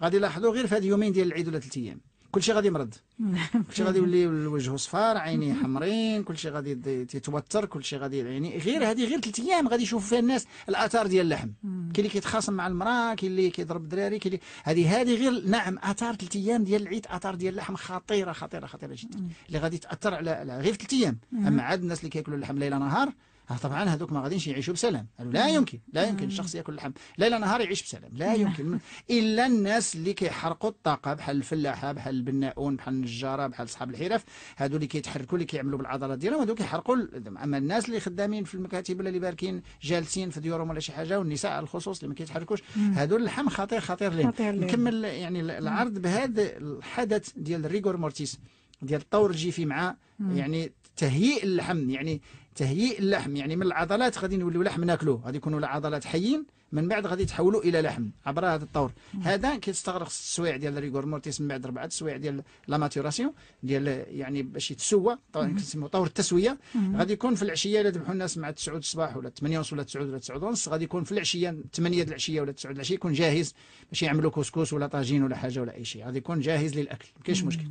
غادي يلاحظوا غير في هذه يومين ديال العيد ولا ثلاث ايام كل شيء غادي يمرض كل شيء غادي يولي وجهه صفار عينيه حمرين كل شيء غادي يتوتر كل شيء غادي يعني غير هذه غير ثلاث ايام غادي يشوفوا فيها الناس الاثار ديال اللحم كاين اللي كيتخاصم مع المراه كاين اللي كيضرب الدراري كاين هذه هذه غير نعم اثار ثلاث ايام ديال العيد اثار ديال اللحم خطيره خطيره خطيره جدا اللي غادي تاثر على غير ثلاث ايام اما عاد الناس اللي كياكلوا اللحم ليل نهار آه، طبعا هذوك ما غاديش يعيشوا بسلام لا يمكن لا يمكن الشخص ياكل اللحم ليل نهار يعيش بسلام لا يمكن الا الناس اللي كيحرقوا الطاقه بحال الفلاحه بحال البناؤون بحال النجاره بحال اصحاب الحرف هذو اللي كيتحركوا اللي كيعملوا بالعضلات ديالهم هذوك كيحرقوا اما الناس اللي خدامين في المكاتب ولا اللي باركين جالسين في ديورهم ولا شي حاجه والنساء على الخصوص اللي ما كيتحركوش هذو اللحم خطير خطير لهم نكمل يعني العرض بهذا الحدث ديال الريغور مورتيس ديال الطور الجيفي مع يعني تهيئ اللحم يعني تهيئ اللحم يعني من العضلات غادي نوليو لحم ناكلوه غادي يكونوا العضلات حيين من بعد غادي يتحولوا الى لحم عبر هذا الطور هذا كيستغرق ست سوايع ديال ريغور مورتيس من بعد اربعه سوايع ديال لا ماتوراسيون ديال يعني باش يتسوى كنسميو طور التسويه غادي يكون في العشيه الا ذبحوا الناس مع 9 الصباح ولا 8 ونص ولا 9 ولا 9 ونص غادي يكون في العشيه 8 العشيه ولا 9 العشيه يكون جاهز باش يعملوا كسكس ولا طاجين ولا حاجه ولا اي شيء غادي يكون جاهز للاكل ما كاينش مشكل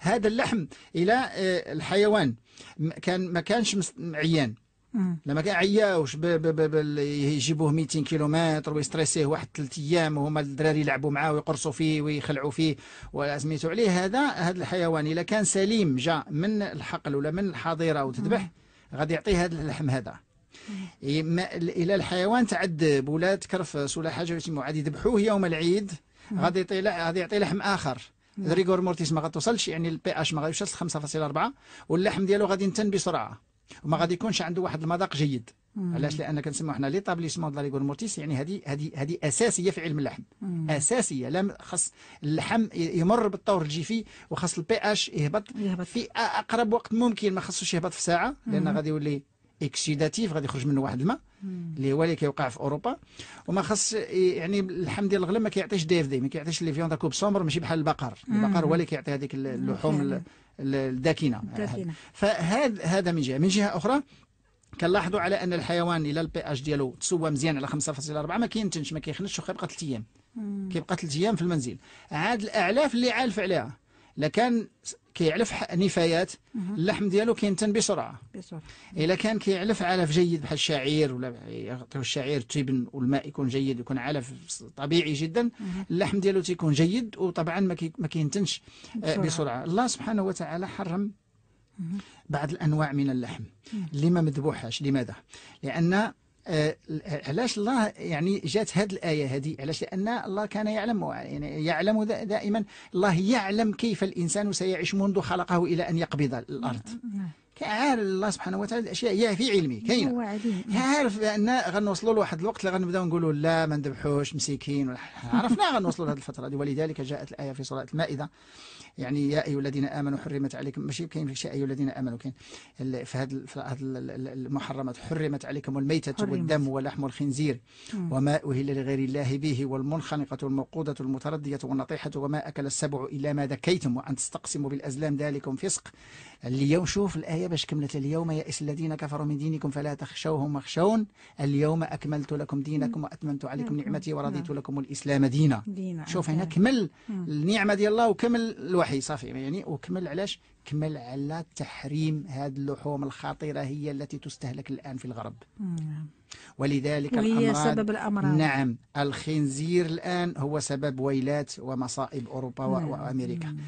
هذا اللحم الى آه، الحيوان كان ما كانش عيان لما كان عياوش يجيبوه 200 كيلومتر ويستريسيه واحد ثلاث ايام وهما الدراري يلعبوا معاه ويقرصوا فيه ويخلعوا فيه وسميتو عليه هذا هذا الحيوان الا كان سليم جا من الحقل ولا من الحظيره وتذبح غادي يعطيه هذا اللحم هذا إيه، الى الحيوان تعذب ولا تكرفس ولا حاجه ولا عاد يذبحوه يوم العيد غادي يعطي غادي يعطي لحم اخر نعم. ريغور مورتيس ما غتوصلش يعني البي اش ما غيوصلش 5.4 واللحم ديالو غادي ينتن بسرعه وما غادي يكونش عنده واحد المذاق جيد علاش لان كنسميو حنا ليتابليسمون دو ريغور مورتيس يعني هذه هذه هذه اساسيه في علم اللحم مم. اساسيه لا خاص اللحم يمر بالطور الجيفي وخاص البي اش يهبط, يهبط في اقرب وقت ممكن ما خاصوش يهبط في ساعه لان غادي يولي اكسيداتيف غادي يخرج منه واحد الماء اللي هو اللي كيوقع في اوروبا وما خص يعني الحمد لله الغلا ما كيعطيش دي اف دي ما كيعطيش لي فيون كوب سومر ماشي بحال البقر البقر هو اللي كيعطي هذيك اللحوم الداكنه فهذا هذا من جهه من جهه اخرى كنلاحظوا على ان الحيوان الى البي اش ديالو تسوى مزيان على 5.4 ما كينتنش ما كيخنش وكيبقى ثلاث ايام كيبقى ثلاث ايام في المنزل عاد الاعلاف اللي عالف عليها لكان كيعلف نفايات اللحم ديالو كينتن بسرعه بسرعه الا كان كيعلف علف جيد بحال الشعير ولا يعطيو الشعير تيبن والماء يكون جيد يكون علف طبيعي جدا اللحم ديالو تيكون جيد وطبعا ما كي ما كينتنش آه، بسرعة. بسرعه الله سبحانه وتعالى حرم بعض الانواع من اللحم اللي ما مذبوحاش لماذا لان آه، علاش الله يعني جات هذه الآية هذه علاش لأن الله كان يعلم يعني يعلم دائما الله يعلم كيف الإنسان سيعيش منذ خلقه إلى أن يقبض الأرض نعم، نعم. كعال الله سبحانه وتعالى الاشياء هي في علمه كاين نعم. عارف بان غنوصلوا لواحد الوقت اللي غنبداو نقولوا لا ما نذبحوش مسكين عرفنا غنوصلوا لهذه الفتره دي ولذلك جاءت الايه في سوره المائده يعني يا أيها الذين آمنوا حرمت عليكم ماشي كاين شي أيها الذين آمنوا كاين في هذا في هذا المحرمات حرمت عليكم الميتة حرمت. والدم ولحم الخنزير وما أهل لغير الله به والمنخنقة والموقودة والمتردية والنطيحة وما أكل السبع إلا ما ذكيتم وأن تستقسموا بالأزلام ذلكم فسق اليوم شوف الآية باش كملت اليوم يئس الذين كفروا من دينكم فلا تخشوهم وخشون اليوم أكملت لكم دينكم وأتممت عليكم نعم. نعمتي ورضيت نعم. لكم الإسلام دينا شوف هنا كمل النعمة ديال الله وكمل الوحي صافي يعني وكمل علاش أكمل على تحريم هذه اللحوم الخطيرة هي التي تستهلك الآن في الغرب مم. نعم. ولذلك وهي الأمراض سبب الأمراض نعم الخنزير الآن هو سبب ويلات ومصائب أوروبا مم. نعم. وأمريكا مم.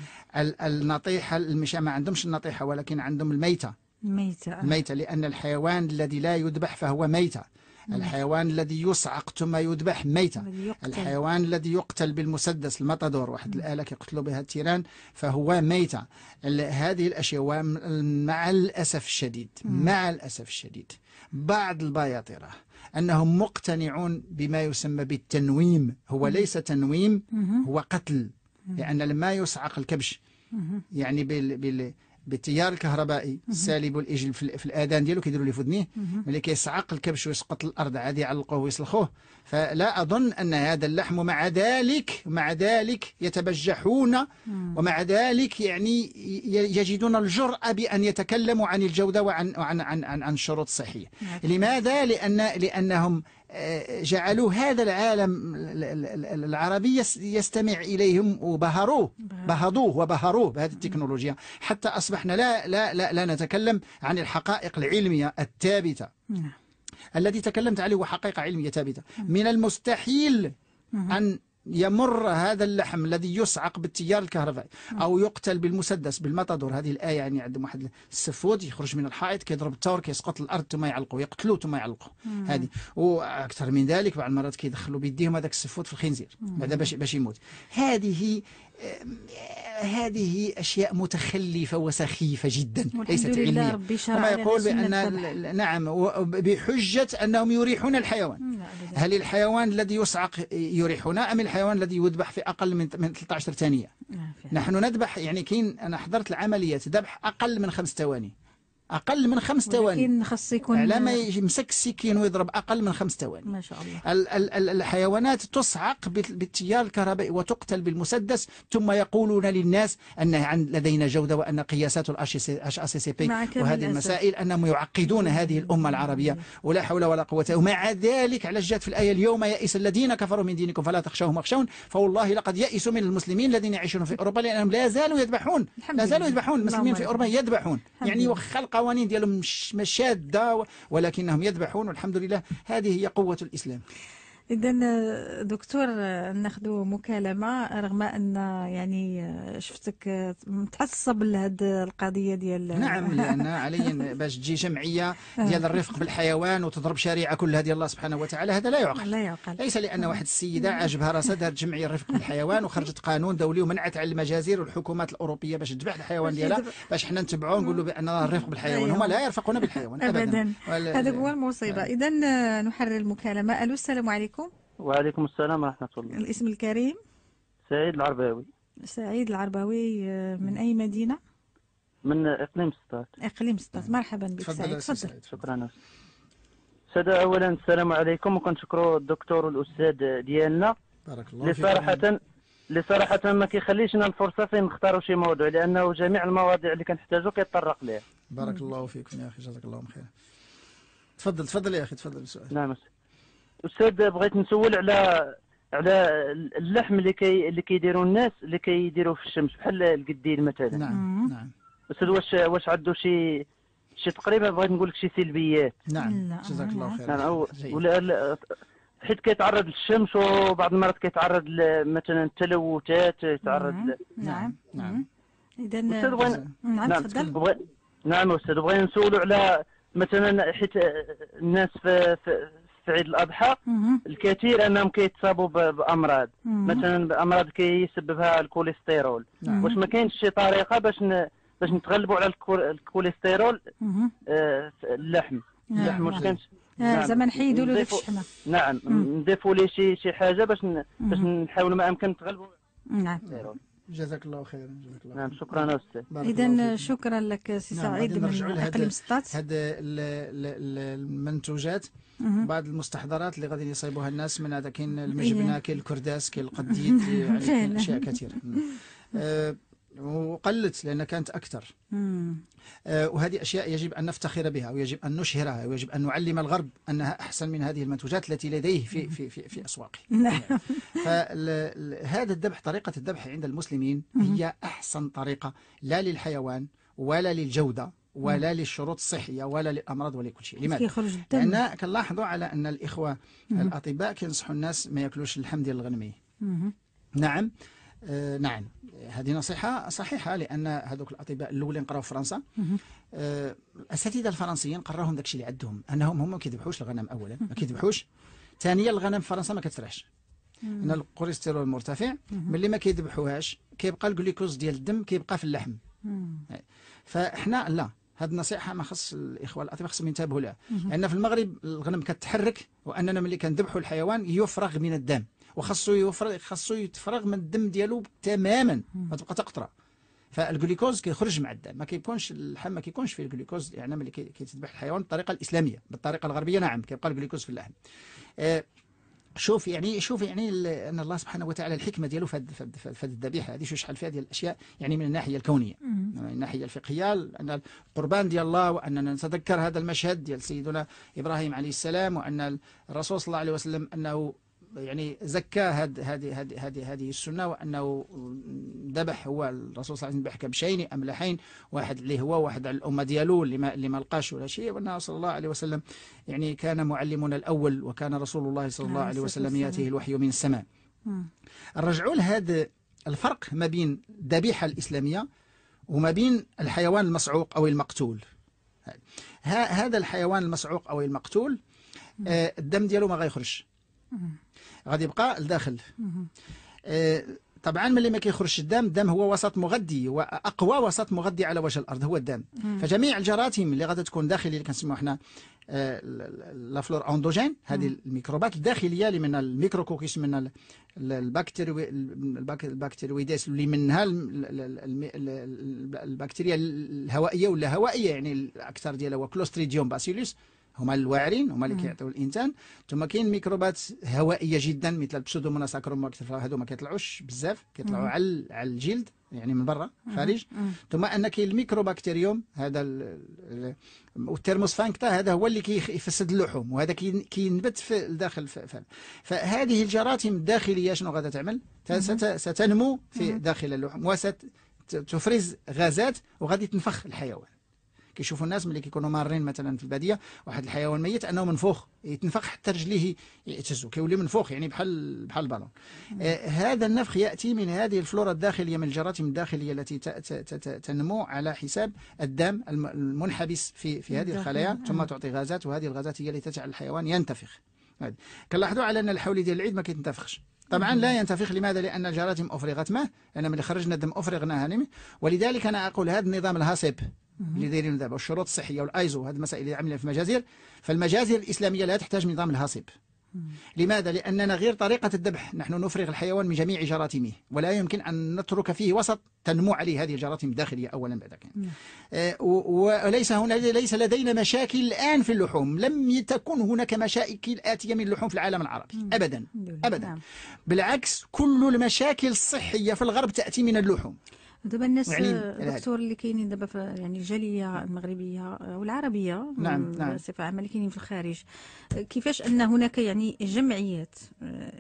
النطيحة المشا ما عندهمش النطيحة ولكن عندهم الميتة ميتة ميتة لأن الحيوان الذي لا يذبح فهو ميتة نعم. الحيوان الذي يصعق ثم يذبح ميتا الحيوان الذي يقتل بالمسدس المطادور واحد نعم. الآلة كيقتلوا بها التيران فهو ميتا هذه الأشياء مع الأسف الشديد نعم. مع الأسف الشديد بعض البياطرة أنهم مقتنعون بما يسمى بالتنويم هو ليس تنويم هو قتل لأن يعني لما يصعق الكبش يعني بال, بال بالتيار الكهربائي السالب الاجل في الاذان ديالو كيديروا لي في ودنيه ملي كيصعق الكبش ويسقط الارض عادي يعلقوه ويسلخوه فلا اظن ان هذا اللحم ومع ذلك مع ذلك يتبجحون ومع ذلك يعني يجدون الجرأه بان يتكلموا عن الجوده وعن عن عن, عن الشروط الصحيه نعم. لماذا لان لانهم جعلوا هذا العالم العربي يستمع إليهم وبهروه بهضوه وبهروه بهذه التكنولوجيا حتى أصبحنا لا, لا, لا, لا نتكلم عن الحقائق العلمية الثابتة نعم. الذي تكلمت عليه هو حقيقة علمية ثابتة من المستحيل أن يمر هذا اللحم الذي يصعق بالتيار الكهربائي او يقتل بالمسدس بالمطادور هذه الايه يعني عندهم واحد السفود يخرج من الحائط كيضرب التور كيسقط الارض ثم يعلقوا يقتلوه ثم يعلقوا هذه واكثر من ذلك بعض المرات كيدخلوا بيديهم هذاك السفود في الخنزير بعد باش باش يموت هذه هذه أشياء متخلفة وسخيفة جدا ليست علمية كما يقول بأن نعم بحجة أنهم يريحون الحيوان هل الحيوان الذي يصعق يريحنا أم الحيوان الذي يذبح في أقل من 13 ثانية نحن نذبح يعني كين أنا حضرت العملية ذبح أقل من خمس ثواني اقل من خمس ثواني لكن خاص يكون على ما يمسك السكين ويضرب اقل من خمس ثواني ما شاء الله ال ال الحيوانات تصعق بالتيار الكهربائي وتقتل بالمسدس ثم يقولون للناس ان لدينا جوده وان قياسات الاش اس سي بي وهذه المسائل انهم يعقدون هذه الامه العربيه ولا حول ولا قوه ومع ذلك على جات في الايه اليوم يئس الذين كفروا من دينكم فلا تخشوهم واخشون فوالله لقد يئسوا من المسلمين الذين يعيشون في اوروبا لانهم لا زالوا يذبحون لا زالوا يذبحون المسلمين في اوروبا يذبحون يعني وخلق القوانين ديالهم مش شاده ولكنهم يذبحون والحمد لله هذه هي قوه الاسلام اذا دكتور ناخذ مكالمه رغم ان يعني شفتك متعصب لهذ القضيه ديال نعم لان علي باش تجي جمعيه ديال الرفق بالحيوان وتضرب شريعه كلها ديال الله سبحانه وتعالى هذا لا يعقل لا يعقل ليس لان واحد السيده عجبها راسها دارت جمعيه الرفق بالحيوان وخرجت قانون دولي ومنعت على المجازر والحكومات الاوروبيه باش تذبح الحيوان ديالها باش حنا نتبعوه ونقولوا بان الرفق بالحيوان هما لا يرفقون بالحيوان ابدا هذا هو المصيبه نعم. اذا نحرر المكالمه الو السلام عليكم وعليكم السلام ورحمة الله الاسم الكريم سعيد العرباوي سعيد العرباوي آه، من أي مدينة؟ من إقليم سطات إقليم سطات نعم. مرحبا بك سعيد تفضل شكرا سادة أولا السلام عليكم وكنشكروا الدكتور والأستاذ ديالنا بارك الله لصراحة لصراحة ما كيخليشنا الفرصة فين نختاروا شي موضوع لأنه جميع المواضيع اللي كنحتاجوا كيتطرق ليها بارك الله فيكم يا أخي جزاك الله خير تفضل تفضل يا أخي تفضل بسؤال نعم استاذ بغيت نسول على على اللحم اللي كي اللي كيديروا الناس اللي كيديروه في الشمس بحال القديد مثلا نعم نعم استاذ واش واش عنده شي شي تقريبا بغيت نقول لك شي سلبيات نعم جزاك الله خير نعم أو ولا حيت كيتعرض للشمس وبعض المرات كيتعرض مثلا التلوثات يتعرض نعم نعم, نعم. اذا نعم،, نعم تفضل نعم استاذ بغينا نسولوا على مثلا حيت الناس في, في في عيد الاضحى الكثير انهم كيتصابوا بامراض مثلا بامراض كيسببها الكوليسترول نعم. واش ما كاينش شي طريقه باش باش نتغلبوا على الكوليسترول آه اللحم نعم. اللحم واش نعم. كاينش آه، نعم. زعما نحيدوا له الشحمه نعم نضيفوا ليه شي شي حاجه باش باش نحاولوا ما امكن نتغلبوا نعم جزاك الله خير جزاك الله نعم شكرا استاذ اذا شكرا لك سي نعم من اقليم سطات هاد المنتوجات بعض المستحضرات اللي غادي يصيبوها الناس من هذا كاين المجبنه كاين الكرداس كاين القديد يعني اشياء كثيره أه، وقلت لأنها كانت أكثر آه وهذه أشياء يجب أن نفتخر بها ويجب أن نشهرها ويجب أن نعلم الغرب أنها أحسن من هذه المنتوجات التي لديه في في في, في أسواقه نعم فهذا الذبح طريقة الذبح عند المسلمين هي أحسن طريقة لا للحيوان ولا للجودة ولا للشروط الصحيه ولا للامراض ولا كل شيء لماذا لان كنلاحظوا على ان الاخوه الاطباء كينصحوا الناس ما ياكلوش اللحم ديال الغنمي نعم آه نعم هذه نصيحة صحيحة لأن هذوك الأطباء الأولين قراو في فرنسا آه الأساتذة الفرنسيين قراهم داكشي اللي عندهم أنهم هما ما كيذبحوش الغنم أولا ما كيذبحوش ثانيا الغنم في فرنسا ما كترعش ان الكوليسترول مرتفع ملي ما كيذبحوهاش كيبقى الجلوكوز ديال الدم كيبقى في اللحم فاحنا لا هذه النصيحه ما خص الاخوه الاطباء خصهم ينتبهوا لها لان في المغرب الغنم كتحرك واننا ملي كنذبحوا الحيوان يفرغ من الدم وخاصو يفرغ خاصو يتفرغ من الدم ديالو تماما ما تبقى تقطره فالجلوكوز كيخرج مع الدم ما كيكونش اللحم ما كيكونش فيه الجلوكوز يعني ملي كيتذبح الحيوان بالطريقه الاسلاميه بالطريقه الغربيه نعم كيبقى الجلوكوز في اللحم آه، شوف يعني شوف يعني ان الله سبحانه وتعالى الحكمه ديالو في هذه الذبيحه هذه شو شحال فيها ديال الاشياء يعني من الناحيه الكونيه من الناحيه الفقهيه ان القربان ديال الله واننا نتذكر هذا المشهد ديال سيدنا ابراهيم عليه السلام وان الرسول صلى الله عليه وسلم انه يعني زكى هذه هذه هذه هذه السنة وأنه ذبح هو الرسول صلى الله عليه وسلم ذبح كبشين أملحين واحد اللي هو واحد على الأمة ديالو اللي ما اللي ما لقاش ولا شيء وأنه صلى الله عليه وسلم يعني كان معلمنا الأول وكان رسول الله صلى الله عليه وسلم يأتيه الوحي من السماء رجعوا لهذا الفرق ما بين الذبيحة الإسلامية وما بين الحيوان المصعوق أو المقتول هذا الحيوان المصعوق أو المقتول آه، الدم ديالو ما غيخرجش غادي يبقى لداخل آه، طبعا ملي ما كيخرجش الدم الدم هو وسط مغذي واقوى وسط مغذي على وجه الارض هو الدم فجميع الجراثيم اللي غادي تكون داخليه اللي كنسميو حنا آه، لا فلور اندوجين هذه الميكروبات الداخليه اللي منها الميكروكوكيس منها البكتيري البكتيرويدات اللي منها البكتيريا الهوائيه ولا هوائيه يعني الاكثر ديالها هو كلوستريديوم باسيلوس هما الواعرين هما اللي كيعطيو الانتان ثم كاين ميكروبات هوائيه جدا مثل البسودوموناس اكروماكتيف هادو ما كيطلعوش بزاف كيطلعوا على على الجلد يعني من برا خارج ثم ان كاين الميكروباكتيريوم هذا والترموسفانكتا هذا هو اللي كيفسد اللحوم وهذا كينبت في الداخل فهذه الجراثيم الداخليه شنو غادا تعمل؟ ستنمو في داخل اللحوم وستفرز غازات وغادي تنفخ الحيوان كيشوفوا الناس ملي كيكونوا مارين مثلا في الباديه واحد الحيوان ميت انه منفوخ يتنفخ حتى رجليه يتهزوا كيولي منفوخ يعني بحال بحال البالون آه هذا النفخ ياتي من هذه الفلورا الداخليه من الجراثيم الداخليه التي تنمو على حساب الدم المنحبس في في هذه الخلايا آه. ثم تعطي غازات وهذه الغازات هي التي تجعل الحيوان ينتفخ كنلاحظوا على ان الحولي ديال العيد ما كيتنفخش طبعا لا ينتفخ لماذا لان الجراثيم افرغت ما لان ملي خرجنا الدم افرغناه ولذلك انا اقول هذا النظام الهاصب دايرين دابا والشروط الصحية والأيزو هذه المسائل اللي عملنا في المجازر فالمجازر الإسلامية لا تحتاج نظام الهاصب لماذا؟ لأننا غير طريقة الذبح نحن نفرغ الحيوان من جميع جراثيمه ولا يمكن أن نترك فيه وسط تنمو عليه هذه الجراثيم الداخلية أولا بعد ذلك. آه، وليس هنا ليس لدينا مشاكل الآن في اللحوم لم تكن هناك مشاكل آتية من اللحوم في العالم العربي أبدا أبدا نعم. بالعكس كل المشاكل الصحية في الغرب تأتي من اللحوم دابا الناس يعني آه، دكتور اللي كاينين دابا يعني الجاليه المغربيه آه، والعربيه نعم آه، نعم بصفه عامه اللي كاينين في الخارج كيفاش ان هناك يعني جمعيات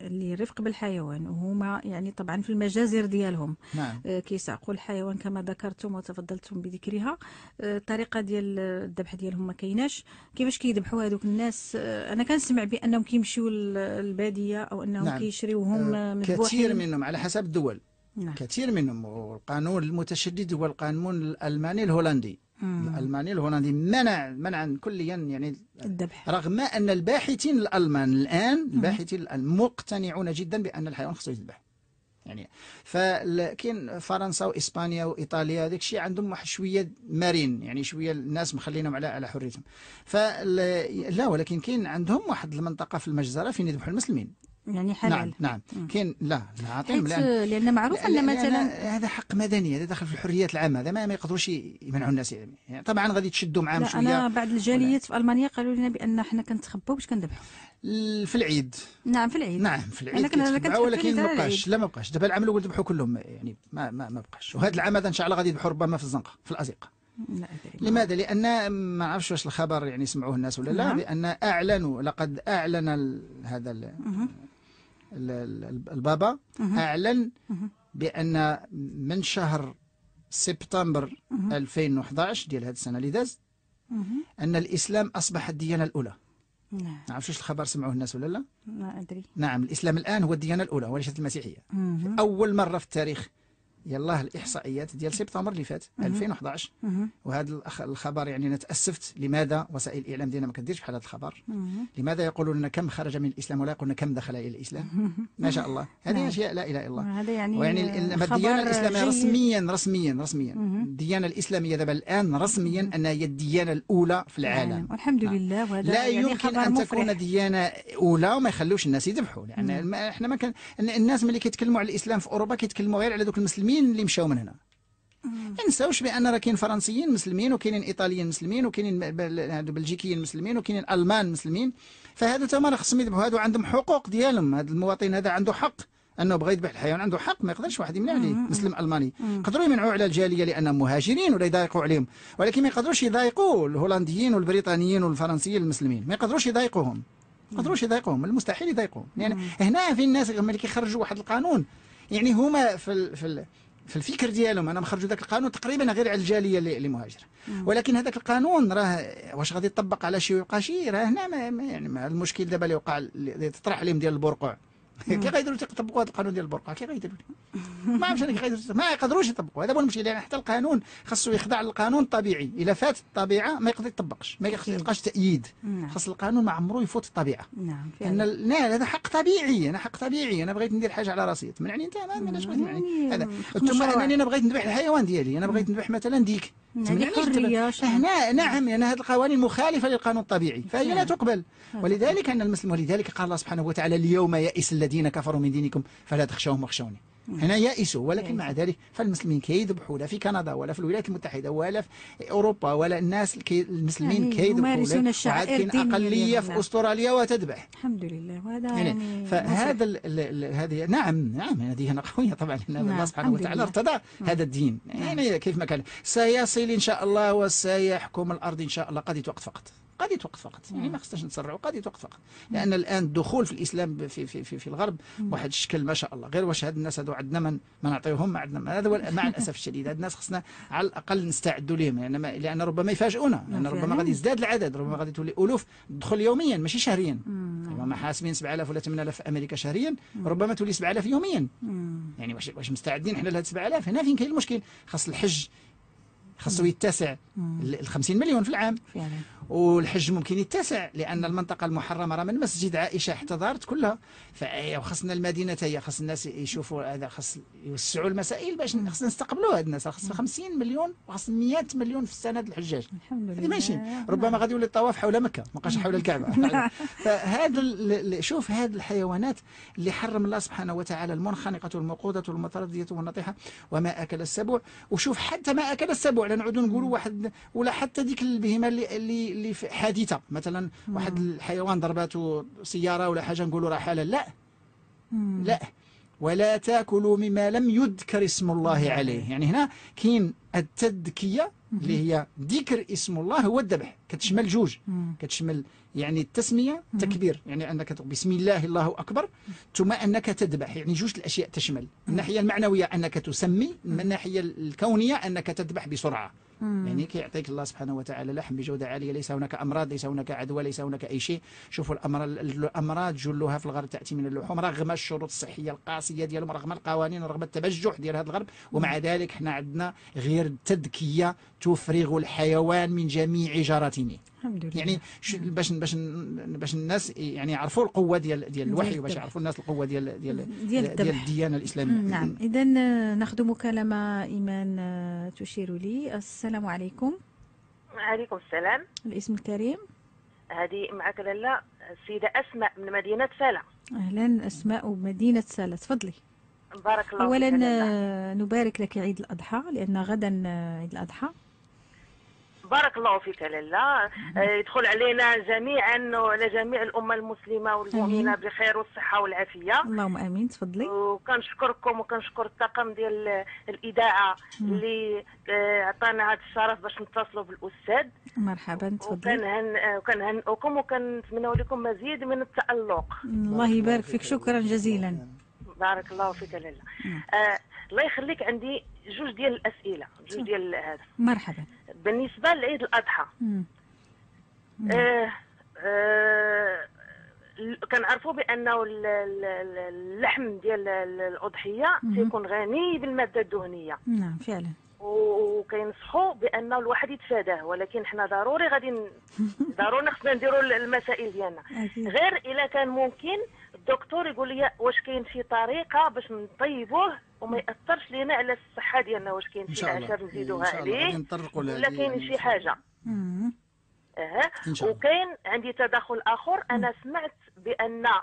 اللي رفق بالحيوان وهما يعني طبعا في المجازر ديالهم نعم. كيسعقوا الحيوان كما ذكرتم وتفضلتم بذكرها الطريقه ديال الذبح ديالهم ما كايناش كيفاش كيذبحوا هذوك الناس انا كنسمع بانهم كيمشيو للباديه او انهم نعم. كيشريوهم كثير منهم على حسب الدول نعم. كثير منهم والقانون المتشدد هو القانون الألماني الهولندي مم. الألماني الهولندي منع منعا كليا يعني الذبح رغم أن الباحثين الألمان الآن الباحثين مقتنعون جدا بأن الحيوان خصو يذبح يعني فكاين فرنسا واسبانيا وايطاليا هذاك الشيء عندهم واحد شويه مرين يعني شويه الناس مخلينهم على على حريتهم فلا ولكن كاين عندهم واحد المنطقه في المجزره فين يذبحوا المسلمين يعني حلال نعم نعم مم. كاين لا نعطيهم لان لان معروف ان مثلا هذا حق مدني هذا داخل في الحريات العامه هذا ما, ما يقدروش يمنعوا الناس يعني, يعني طبعا غادي تشدوا معاهم شويه انا بعض الجاليات في المانيا قالوا لنا بان حنا كنتخبوا باش كنذبحوا في العيد نعم في العيد نعم في العيد كنت ولكن ما بقاش لا ما بقاش دابا العام الاول ذبحوا كلهم يعني ما ما, ما بقاش وهذا العام هذا ان شاء الله غادي يذبحوا ربما في الزنقه في الازقه لا أدري لماذا؟ لأن ما عرفش واش الخبر يعني سمعوه الناس ولا لا بأن نعم. أعلنوا لقد أعلن هذا البابا أعلن بأن من شهر سبتمبر 2011 ديال هذه السنة اللي دازت أن الإسلام أصبح الديانة الأولى نعم واش الخبر سمعوه الناس ولا لا؟ ما أدري نعم الإسلام الآن هو الديانة الأولى وليست المسيحية أول مرة في التاريخ يلاه الاحصائيات ديال سبتمبر اللي فات 2011 وهذا الخبر يعني انا تاسفت لماذا وسائل الاعلام ديالنا ما كديرش بحال هذا الخبر لماذا يقولون لنا كم خرج من الاسلام ولا يقولون كم دخل الى الاسلام ما شاء الله هذه نعم. اشياء لا اله الا الله هذا يعني الديانه الاسلاميه رسميا رسميا رسميا الديانه الاسلاميه دابا الان رسميا انها هي الديانه الاولى في نعم. العالم والحمد آه. لله وهذا لا يعني يمكن ان تكون ديانه اولى وما يخلوش الناس يذبحوا لان احنا ما كان الناس ملي كيتكلموا على الاسلام في اوروبا كيتكلموا غير على دوك المسلمين المسلمين اللي مشاو من هنا ما نساوش بان راه كاين فرنسيين مسلمين وكاينين ايطاليين مسلمين وكاينين بلجيكيين مسلمين وكاينين المان مسلمين فهادو تما راه خصهم يذبحوا هادو عندهم حقوق ديالهم هذا المواطن هذا عنده حق انه بغى يذبح الحيوان عنده حق ما يقدرش واحد يمنع عليه مسلم الماني يقدروا يمنعوا على الجاليه لانهم مهاجرين ولا يضايقوا عليهم ولكن ما يقدروش يضايقوا الهولنديين والبريطانيين والفرنسيين المسلمين ما يقدروش يضايقوهم ما يقدروش يضايقوهم المستحيل يضايقوهم يعني هنا في الناس ملي كيخرجوا واحد القانون يعني هما في ال في ال في الفكر ديالهم انا مخرجوا ذاك القانون تقريبا غير على الجاليه اللي مهاجره ولكن هذاك القانون راه واش غادي يطبق على شي ويبقى شي راه هنا ما يعني مع المشكل دابا اللي وقع اللي تطرح عليهم ديال البرقع كي غيديروا يطبقوا هذا القانون ديال البرقعه كي غيديروا ما عرفتش انا كي غيديروا ما يقدروش يطبقوا هذا هو المشكل يعني حتى القانون خاصو يخضع للقانون الطبيعي الا فات الطبيعه ما يقدر يطبقش ما يلقاش تاييد نعم. خاص القانون ما عمرو يفوت الطبيعه نعم لان هذا حق طبيعي انا حق طبيعي انا بغيت ندير حاجه على راسي تمنعني انت ما علاش بغيت تمنعني نعم. هذا ثم انا بغيت نذبح الحيوان ديالي انا بغيت نذبح مثلا ديك هذه حرية هنا نعم لأن هذه القوانين مخالفة للقانون الطبيعي فهي لا نعم. تقبل نعم. ولذلك أن المسلم ولذلك قال الله سبحانه وتعالى اليوم يئس الذين كفروا من دينكم فلا تخشوهم واخشوني هنا يائسوا ولكن مع ذلك فالمسلمين كيذبحوا لا في كندا ولا في الولايات المتحدة ولا في أوروبا ولا الناس المسلمين يعني كيذبحوا ولكن أقلية في أستراليا وتذبح الحمد لله وهذا يعني, يعني فهذا هذه نعم نعم هذه هنا قوية طبعا لأن الله نعم، سبحانه وتعالى ارتضى نعم. هذا الدين نعم. يعني كيف ما كان سيصل إن شاء الله وسيحكم الأرض إن شاء الله قضية وقت فقط قضية توقف فقط يعني آه. ما خصناش نتسرعوا قضية توقف فقط لأن الآن الدخول في الإسلام في في في, في الغرب واحد الشكل ما شاء الله غير واش هاد الناس هادو عندنا ما نعطيوهم ما عندنا هذا مع الأسف الشديد هاد الناس خصنا على الأقل نستعدوا لهم لأن يعني لأن ربما يفاجئونا لأن ربما غادي يزداد العدد ربما غادي تولي ألوف تدخل يوميا ماشي شهريا ربما حاسبين 7000 ولا 8000 في أمريكا شهريا ربما تولي 7000 يوميا يعني واش واش مستعدين حنا لهاد 7000 هنا فين كاين المشكل خاص الحج خاصو يتسع ال 50 مليون في العام فعلا والحج ممكن يتسع لأن المنطقة المحرمة راه من مسجد عائشة حتى دارت كلها فخصنا المدينة هي خص الناس يشوفوا هذا خص يوسعوا المسائل باش خصنا نستقبلوا هاد الناس خص 50 مليون وخص 100 مليون في السنة الحجاج الحمد لله ماشي نعم. ربما غادي يولي الطواف حول مكة ما بقاش حول الكعبة طيب. فهذا شوف هاد الحيوانات اللي حرم الله سبحانه وتعالى المنخنقة والمقودة والمتردية والنطيحة وما أكل السبع وشوف حتى ما أكل السبع لنعود نقولوا واحد ولا حتى ديك البهيمة اللي اللي حادثه مثلا واحد الحيوان ضرباته سياره ولا حاجه نقولوا راه حلال لا لا ولا تاكلوا مما لم يذكر اسم الله عليه يعني هنا كاين التذكيه اللي هي ذكر اسم الله هو الذبح كتشمل جوج كتشمل يعني التسميه تكبير يعني انك تقول بسم الله الله اكبر ثم انك تذبح يعني جوج الاشياء تشمل الناحيه المعنويه انك تسمي من الناحيه الكونيه انك تذبح بسرعه يعني كيعطيك الله سبحانه وتعالى لحم بجودة عالية ليس هناك أمراض ليس هناك عدوى ليس هناك أي شيء شوفوا الأمراض جلها في الغرب تأتي من اللحوم رغم الشروط الصحية القاسية ديالهم رغم القوانين رغم التبجح ديال هذا الغرب ومع ذلك حنا عندنا غير التذكية تفرغ الحيوان من جميع جراثيمه الحمد لله يعني باش باش باش الناس يعني يعرفوا القوه ديال ديال الوحي وباش يعرفوا الناس القوه ديال ديال ديال, ديال الديانه الاسلاميه نعم اذا ناخذ مكالمه ايمان آه، تشير لي السلام عليكم وعليكم السلام الاسم الكريم هذه معك لالا السيده اسماء من مدينه سالا اهلا اسماء بمدينه سالا تفضلي بارك الله اولا آه، نبارك لك عيد الاضحى لان غدا آه، عيد الاضحى بارك الله فيك لاله آه، يدخل علينا جميعا وعلى جميع الامه المسلمه والمؤمنه بخير والصحه والعافيه اللهم امين تفضلي وكنشكركم وكنشكر الطاقم ديال الاذاعه اللي آه، عطانا هذا الشرف باش نتصلوا بالاستاذ مرحبا تفضلي آه، وكنهنئكم وكنتمنوا لكم مزيد من التالق الله يبارك فيك شكرا جزيلا بارك الله فيك لاله الله يخليك عندي جوج ديال الاسئله جوج ديال هذا مرحبا بالنسبه لعيد الاضحى آه آه كنعرفوا بانه اللحم ديال الاضحيه تيكون غني بالماده الدهنيه نعم فعلا وكينصحوا بانه الواحد يتفاداه ولكن حنا ضروري غادي ضروري خصنا نديروا المسائل ديالنا غير الا كان ممكن الدكتور يقول لي واش كاين شي طريقه باش نطيبوه وما ياثرش لينا على الصحه ديالنا واش كاين شي اعشاب نزيدوها عليه ولا كاين شي حاجه اها وكاين عندي تدخل اخر انا سمعت بان آه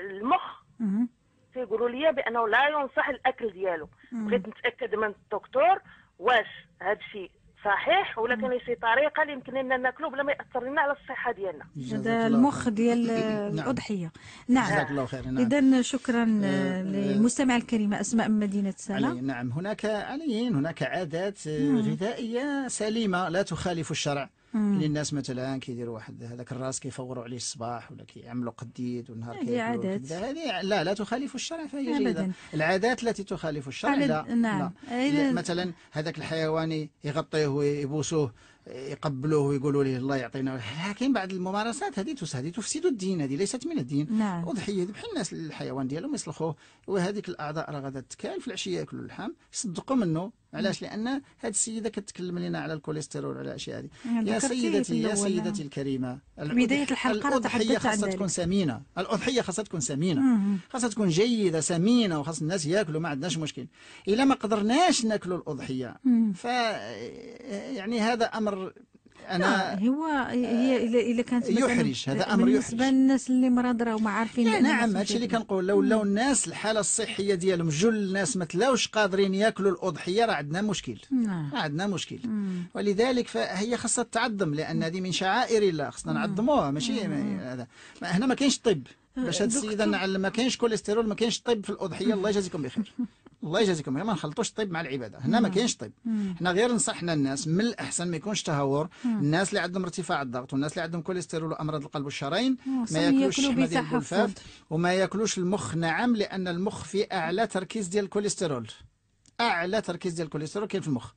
المخ تيقولوا لي بانه لا ينصح الاكل ديالو بغيت نتاكد من الدكتور واش هذا الشيء صحيح ولكن شي نعم. طريقه اللي يمكن لنا ناكلو بلا ما ياثر لنا على الصحه ديالنا هذا المخ ديال نعم. الاضحيه نعم جزاك الله خير نعم. اذا شكرا آه، آه، للمستمع الكريم اسماء من مدينه سلا نعم هناك عليين هناك عادات نعم. غذائيه سليمه لا تخالف الشرع اللي الناس مثلا كيديروا واحد هذاك الراس كيفوروا عليه الصباح ولا كيعملوا قديد والنهار هذه عادات هذه لا لا تخالف الشرع فهي جيده العادات التي تخالف الشرع لا, نعم لا. لا. مثلا هذاك الحيوان يغطيه ويبوسوه يقبلوه ويقولوا له الله يعطينا لكن بعد الممارسات هذه هذه تفسد الدين هذه ليست من الدين نعم. اضحيه يذبحوا الناس الحيوان ديالهم يسلخوه وهذيك الاعضاء راه غادا تكال في العشيه ياكلوا اللحم صدقوا منه علاش لان هذه السيده كتكلم لنا على الكوليسترول على الاشياء هذه يا سيدتي يا سيدتي الكريمه بدايه الحلقه الاضحيه خاصها تكون سمينه الاضحيه خاصها تكون سمينه خاصها تكون جيده سمينه وخاص الناس ياكلوا ما عندناش مشكل الا ما قدرناش ناكلوا الاضحيه ف يعني هذا امر انا هو هي الا آه، كانت يحرج هذا امر يحرج بالنسبه للناس اللي مرض راه ما عارفين نعم هادشي اللي كنقول لو لو الناس الحاله الصحيه ديالهم جل الناس ما تلاوش قادرين ياكلوا الاضحيه راه عندنا مشكل نعم عندنا مشكل ولذلك فهي خاصها تعظم لان هذه من شعائر الله خصنا نعظموها ماشي هذا هنا ما كاينش طب آه، باش هاد السيده نعلم ما كاينش كوليسترول ما كاينش طب في الاضحيه الله يجازيكم بخير الله يجازيكم ما نخلطوش الطب مع العباده هنا ما كاينش طب حنا غير نصحنا الناس من الاحسن ما يكونش تهور الناس اللي عندهم ارتفاع الضغط والناس اللي عندهم كوليسترول وامراض القلب والشرايين ما ياكلوش الحمض وما ياكلوش المخ نعم لان المخ في اعلى تركيز ديال الكوليسترول اعلى تركيز ديال الكوليسترول كاين في المخ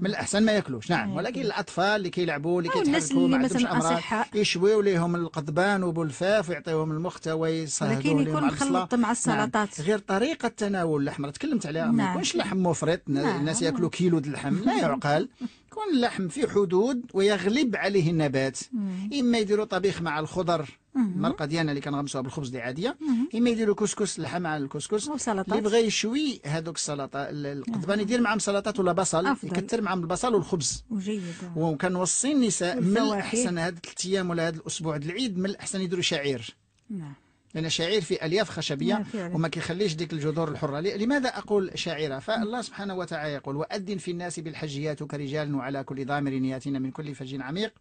من الأحسن ما ياكلوش نعم ولكن الأطفال اللي كيلعبوا اللي كيتحركوا مع عندهمش الامراض يشويو ليهم القضبان وبلفاف ويعطيوهم المخته ويصهدوا لهم يكون مخلط مع نعم. السلطات نعم. غير طريقة تناول اللحم تكلمت عليها نعم. ما يكونش لحم مفرط نعم. الناس ياكلوا كيلو د اللحم لا يعقل يكون اللحم في حدود ويغلب عليه النبات مم. اما يديروا طبيخ مع الخضر المرقه ديالنا اللي كنغمسوها بالخبز اللي عاديه اما يديروا كسكس اللحم مع الكسكس وسلطات اللي بغى يشوي هذوك السلطه القضبان يدير معهم سلطات ولا بصل أفضل. يكثر معهم البصل والخبز وجيد وكنوصي النساء من الاحسن هاد ثلاث ايام ولا هاد الاسبوع العيد من الاحسن يديروا شعير نعم لأن الشعير في ألياف خشبية نعم، وما كيخليش ديك الجذور الحرة لماذا أقول شاعرة فالله سبحانه وتعالى يقول وأذن في الناس بالحجيات كرجال وعلى كل ضامر ياتين من كل فج عميق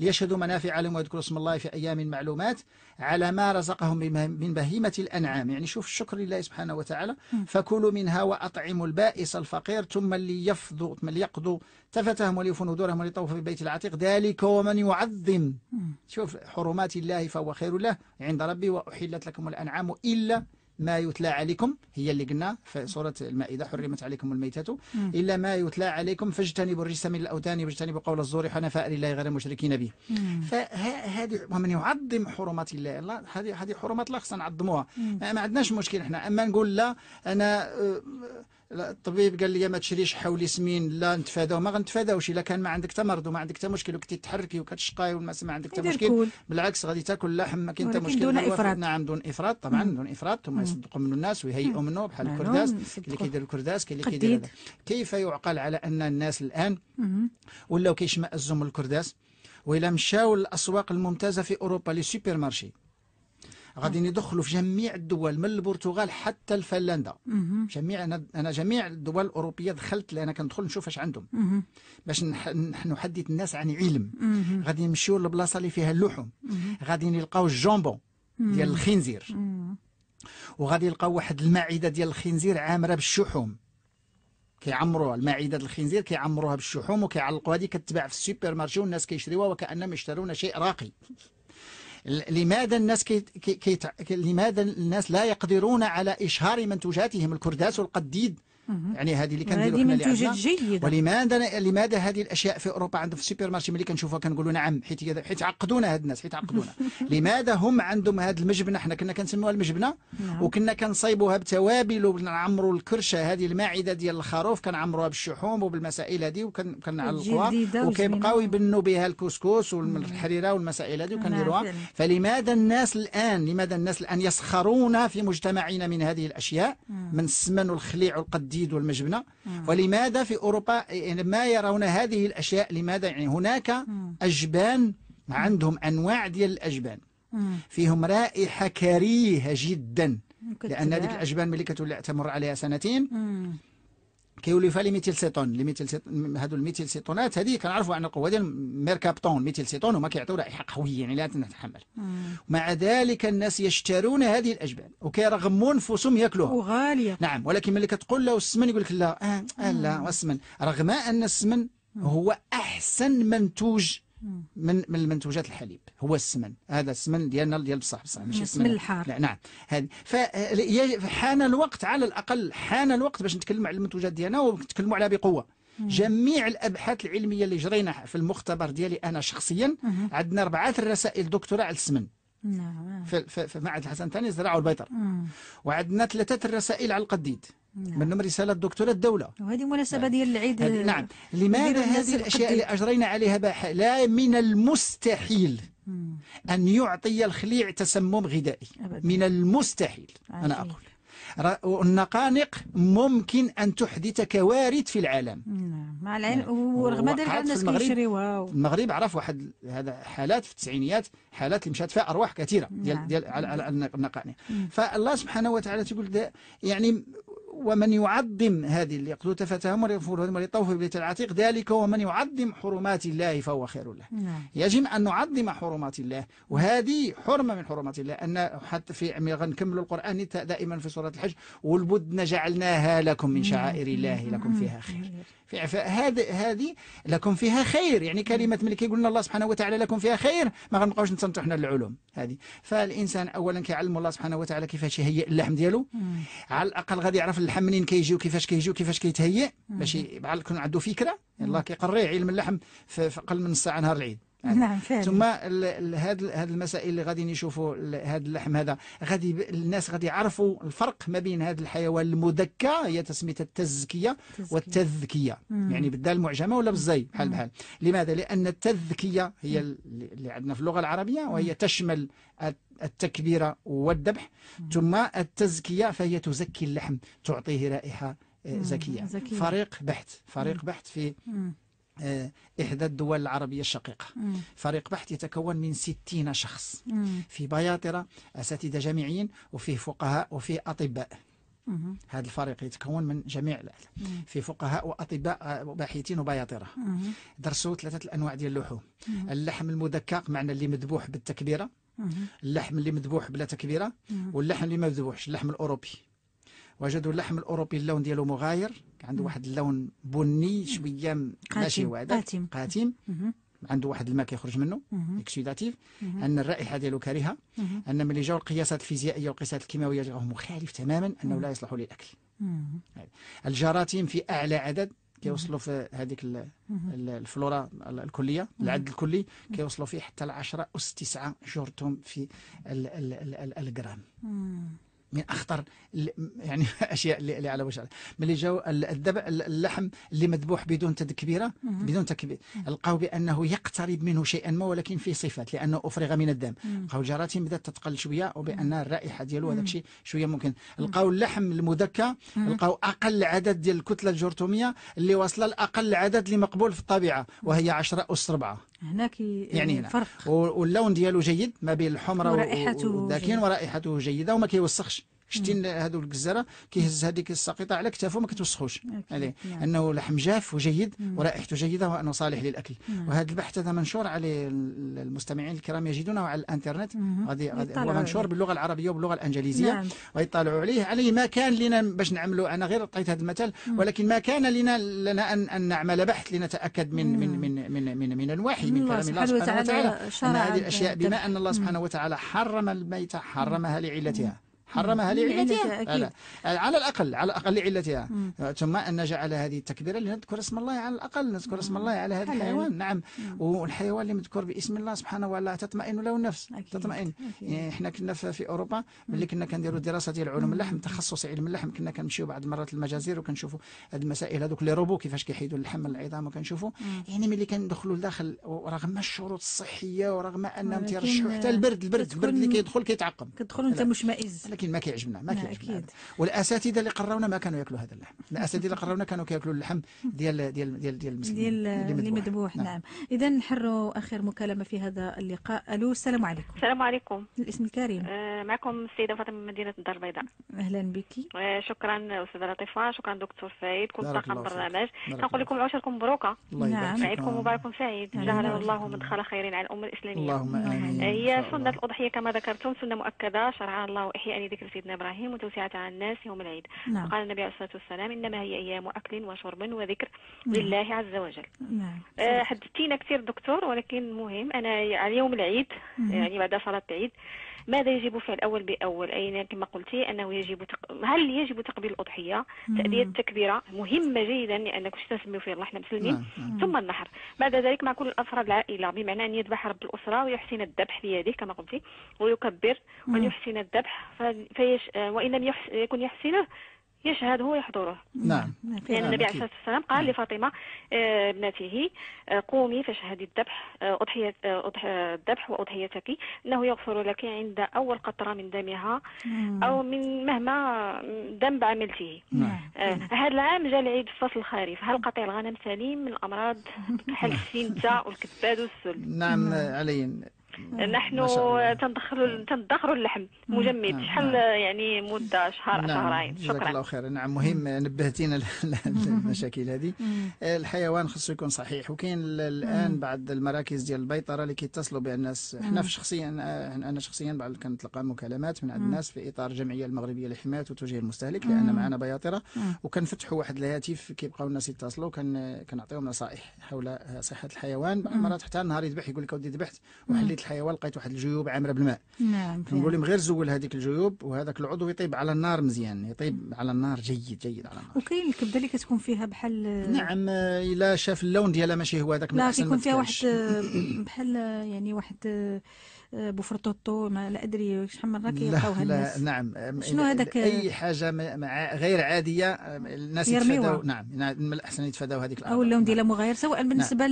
ليشهدوا منافع لهم ويذكروا اسم الله في أيام معلومات على ما رزقهم من بهيمة الأنعام يعني شوف الشكر لله سبحانه وتعالى فكلوا منها وأطعموا البائس الفقير ثم ليفضوا ثم ليقضوا تفتهم وليفوا نذورهم وليطوفوا في بيت العتيق ذلك ومن يعظم شوف حرمات الله فهو خير له عند ربي وأحلت لكم الأنعام إلا ما يتلى عليكم هي اللي قلنا في سورة المائدة حرمت عليكم الميتة إلا ما يتلى عليكم فاجتنبوا الرجس من الأوتان واجتنبوا قول الزور حنفاء لله غير المشركين به فهذه ومن يعظم حرمات الله الله هذه هذه حرمات الله خصنا نعظموها ما عندناش مشكل احنا أما نقول لا أنا أه، الطبيب قال لي ما تشريش حولي سمين لا نتفاداو ما غنتفاداوش الا كان ما عندك حتى مرض وما عندك حتى مشكل وكنتي تحركي وكتشقاي وما ما عندك حتى مشكل بالعكس غادي تاكل اللحم ما كاين حتى مشكل دون افراط نعم دون افراط طبعا مم. دون افراط ثم يصدقوا منه الناس ويهيئوا منه بحال الكرداس اللي كيدير الكرداس كاين اللي كيدير كيف يعقل على ان الناس الان ولاو كيشمئزوا من الكرداس وإلا مشاو للاسواق الممتازة في أوروبا لي سوبر مارشي غادي يدخلوا في جميع الدول من البرتغال حتى لفنلندا جميع انا انا جميع الدول الاوروبيه دخلت لان كندخل نشوف اش عندهم باش نحدث الناس عن علم غادي نمشيو للبلاصه اللي فيها اللحوم غادي نلقاو الجامبون ديال الخنزير وغادي يلقاو واحد المعده ديال الخنزير عامره بالشحوم كيعمروها المعده الخنزير كيعمروها بالشحوم وكيعلقوا هذه كتباع في السوبر مارشي والناس كيشريوها وكانهم يشترون شيء راقي لماذا الناس كي كي كي لماذا الناس لا يقدرون على إشهار منتوجاتهم الكرداس والقديد يعني هذه اللي كنديروا حنا اللي عندنا جيدة. ولماذا لماذا هذه الاشياء في اوروبا عندهم في السوبر مارشي ملي كنشوفوها كنقولوا نعم حيت حيت عقدونا هاد الناس حيت عقدونا لماذا هم عندهم هاد المجبنه حنا كنا كنسموها المجبنه نعم. وكنا كنصايبوها بتوابل ونعمروا الكرشه هذه المعده ديال الخروف كنعمروها بالشحوم وبالمسائل هذه وكنعلقوها وكيبقاو يبنوا بها الكسكس والحريره والمسائل هذه وكنديروها نعم. نعم. فلماذا الناس الان لماذا الناس الان يسخرون في مجتمعنا من هذه الاشياء من السمن والخليع والقد الديد والمجبنة ولماذا في أوروبا يعني ما يرون هذه الأشياء لماذا يعني هناك أجبان عندهم أنواع ديال الأجبان فيهم رائحة كريهة جدا لأن هذيك الأجبان ملي كتولي تمر عليها سنتين كيولي فيها لي سيتون لي سيتون هادو سيتونات هذه كنعرفوا ان القوه ديال ميركابتون سيتون هما كيعطيو رائحه قويه يعني لا تتحمل مع ذلك الناس يشترون هذه الاجبان وكيرغمون نفوسهم ياكلوها وغاليه نعم ولكن ملي كتقول له السمن يقول لك لا آه, آه لا السمن رغم ان السمن هو احسن منتوج من من المنتوجات الحليب هو السمن هذا السمن ديالنا ديال بصح بصح ماشي السمن الحار لا نعم هذه فحان الوقت على الاقل حان الوقت باش نتكلم على المنتوجات ديالنا ونتكلموا عليها بقوه جميع الابحاث العلميه اللي جرينا في المختبر ديالي انا شخصيا عندنا اربعه الرسائل دكتوراه على السمن نعم في, في معهد الحسن الثاني الزراعه والبيطر وعندنا ثلاثه الرسائل على القديد نعم. منهم رسالة دكتوراه الدولة وهذه مناسبة نعم. ديال العيد نعم لماذا هذه الأشياء اللي أجرينا عليها بحث لا من المستحيل مم. أن يعطي الخليع تسمم غذائي أبداً. من المستحيل عجيب. أنا أقول النقانق ممكن أن تحدث كوارث في العالم نعم مع العلم نعم. ورغم ذلك الناس كيشريوها المغرب عرف واحد هذا حالات في التسعينيات حالات اللي مشات فيها أرواح كثيرة ديال, نعم. ديال على النقانق فالله سبحانه وتعالى تقول يعني ومن يعظم هذه اللي اليقلوتة فتهم وليطوف ويطوف ببيت العتيق ذلك ومن يعظم حرمات الله فهو خير له نعم. يجب أن نعظم حرمات الله وهذه حرمة من حرمات الله أن حتى في نكمل القرآن دائما في سورة الحج والبدن جعلناها لكم من شعائر نعم. الله لكم فيها نعم. خير فهذه هذه لكم فيها خير يعني كلمة يقول لنا الله سبحانه وتعالى لكم فيها خير ما غنبقاوش نتنطحوا حنا العلوم هذه فالإنسان أولا كيعلم الله سبحانه وتعالى كيفاش يهيئ اللحم ديالو نعم. على الأقل غادي يعرف اللحم منين كيجيو كيفاش كيجيو كيفاش كيتهيئ باش بحال يكون عنده فكره يلاه كيقري علم اللحم في اقل من ساعه نهار العيد يعني. نعم فعلا. ثم هذه المسائل اللي غادي نشوفوا هذا اللحم هذا غادي الناس غادي يعرفوا الفرق ما بين هذا الحيوان المذكى هي تسميه التزكيه والتذكيه مم. يعني بالدال المعجمه ولا بالزي بحال بحال لماذا لان التذكيه هي اللي عندنا في اللغه العربيه وهي تشمل التكبيره والذبح ثم التزكيه فهي تزكي اللحم تعطيه رائحه آه، زكيه زكية. فريق بحث فريق مم. بحث في مم. آه، إحدى الدول العربية الشقيقة مم. فريق بحث يتكون من ستين شخص مم. في بياطرة أساتذة جامعيين وفيه فقهاء وفيه أطباء مم. هذا الفريق يتكون من جميع الأهل في فقهاء واطباء آه، باحثين وبياطره درسوا ثلاثه الانواع ديال اللحوم اللحم المدكاق معنى اللي مذبوح بالتكبيره اللحم اللي مذبوح بلا تكبيره واللحم اللي ما مذبوحش اللحم الاوروبي وجدوا اللحم الاوروبي اللون ديالو مغاير عنده واحد اللون بني شويه ماشي هو قاتم قاتم عنده واحد الماء كيخرج منه اكسيداتيف ان الرائحه ديالو كريهه ان ملي جاو القياسات الفيزيائيه والقياسات الكيماويه جاوه مخالف تماما انه لا يصلح للاكل الجراثيم في اعلى عدد كيوصلوا في هذيك الفلورا الكليه العد الكلي كيوصلوا فيه حتى ل 10 اس 9 جرثوم في الجرام من أخطر يعني أشياء اللي على وجه ملي جاو الذبح اللحم اللي مذبوح بدون تكبيرة بدون تكبير لقاو بأنه يقترب منه شيئا ما ولكن فيه صفات لأنه أفرغ من الدم لقاو الجراثيم بدات تتقل شوية وبأن الرائحة ديالو هذاك الشيء شوية ممكن لقاو اللحم المذكى لقاو أقل عدد ديال الكتلة الجرثومية اللي واصلة لأقل عدد اللي مقبول في الطبيعة وهي 10 أس 4 هناك يعني هنا. واللون ديالو جيد ما بين الحمرة ورائحته والداكن ورائحته جيدة وما كيوسخش شتي هذو الجزره كيهز هذيك الساقطه على كتافه ما كتوسخوش عليه يعني. انه لحم جاف وجيد ورائحته جيده وانه صالح للاكل وهذا البحث هذا منشور على المستمعين الكرام يجدونه على الانترنت غادي هو منشور باللغه العربيه وباللغه الانجليزيه نعم. عليه عليه ما كان لنا باش نعملوا انا غير عطيت هذا المثل ولكن ما كان لنا لنا ان ان نعمل بحث لنتاكد من من من من من, من الوحي من كلام الله سبحانه وتعالى ان هذه الاشياء بما ان الله سبحانه وتعالى حرم الميته حرمها لعلتها حرمها لعلتها آه، على الأقل على الأقل لعلتها آه، ثم أن جعل هذه التكبيرة لنذكر اسم الله على الأقل نذكر اسم الله على هذا الحيوان نعم والحيوان اللي مذكور باسم الله سبحانه وتعالى تطمئن له النفس تطمئن يعني احنا كنا في أوروبا ملي كنا كنديروا دراسة ديال علوم اللحم تخصص علم اللحم كنا كنمشيو بعض المرات المجازر وكنشوفوا هذه المسائل هذوك لي روبو كيفاش كيحيدوا اللحم من العظام وكنشوفوا يعني ملي كندخلوا لداخل ورغم الشروط الصحية ورغم أنهم تيرشحوا حتى البرد البرد البرد اللي كيدخل كيتعقم كتدخل وانت مشمئز ولكن ما كيعجبنا ما كيعجبنا والاساتذه اللي قراونا ما كانوا ياكلوا هذا اللحم الاساتذه اللي قراونا كانوا كياكلوا اللحم ديال ديال ديال ديال المسلمين اللي مذبوح نعم, نعم. اذا نحروا اخر مكالمه في هذا اللقاء الو السلام عليكم السلام عليكم الاسم الكريم آه معكم السيده فاطمه من مدينه الدار البيضاء اهلا بك أه، شكرا استاذه لطيفه شكرا دكتور سعيد كل طاقم البرنامج كنقول لكم عشركم مبروكه نعم عيدكم مبارك سعيد جعل الله مدخل خير على الامه الاسلاميه اللهم امين هي سنه الاضحيه كما ذكرتم سنه مؤكده شرعها الله احياء ذكر سيدنا إبراهيم وتوسعة على الناس يوم العيد نعم. قال النبي عليه الصلاة والسلام إنما هي أيام أكل وشرب وذكر نعم. لله عز وجل نعم. أه حدثتينا كثير دكتور ولكن مهم أنا على يوم العيد نعم. يعني بعد صلاة العيد ماذا يجب فعل أول بأول أي يعني كما قلتي أنه يجب تق... هل يجب تقبيل الأضحية تأدية التكبيرة مهمة جدا لأنك تسمي في الله حنا مسلمين نعم، نعم. ثم النحر بعد ذلك مع كل أفراد العائلة بمعنى أن يذبح رب الأسرة ويحسن الذبح بيده كما قلتي ويكبر وأن يحسن الذبح فيش... وإن لم يحس... يكن يحسنه يشهد هو يحضره نعم لأن نعم. يعني نعم، النبي عليه الصلاة والسلام قال نعم. لفاطمة آه، ابنته آه، قومي فشهدي الذبح آه، أضحية الذبح وأضحيتك أنه يغفر لك عند أول قطرة من دمها أو من مهما ذنب عملته هذا العام جاء العيد في فصل الخريف هل قطيع الغنم سليم من الأمراض بحال السمتة والكباد والسل نعم علي نحن تندخلوا تندخلوا اللحم مجمد شحال نعم. يعني مده شهر نعم. شهرين شكرا جزاك الله خير نعم مهم نبهتينا المشاكل هذه الحيوان خصو يكون صحيح وكاين الان بعض المراكز ديال البيطره اللي كيتصلوا بها الناس حنا شخصيا انا شخصيا بعض كنتلقى مكالمات من عند الناس في اطار الجمعيه المغربيه للحمايه وتوجيه المستهلك لان معنا بياطره وكنفتحوا واحد الهاتف كيبقاو الناس يتصلوا كنعطيهم نصائح حول صحه الحيوان بعض المرات حتى النهار يذبح يقول لك اودي ذبحت وحليت الحيوان لقيت واحد الجيوب عامره بالماء نعم كنقول لهم غير زول هذيك الجيوب وهذاك العضو يطيب على النار مزيان يطيب على النار جيد جيد على النار وكاين الكبده اللي كتكون فيها بحال نعم الا شاف اللون ديالها ماشي هو هذاك من لا كيكون فيها واحد آه، بحال آه، يعني واحد آه، بوفرطوطو ما لا ادري شحال من مره كيلقاوها الناس نعم شنو هذاك اي حاجه غير عاديه الناس يتفاداو نعم من الاحسن يتفاداو هذيك او اللون نعم. ديالها مغاير سواء بالنسبه نعم.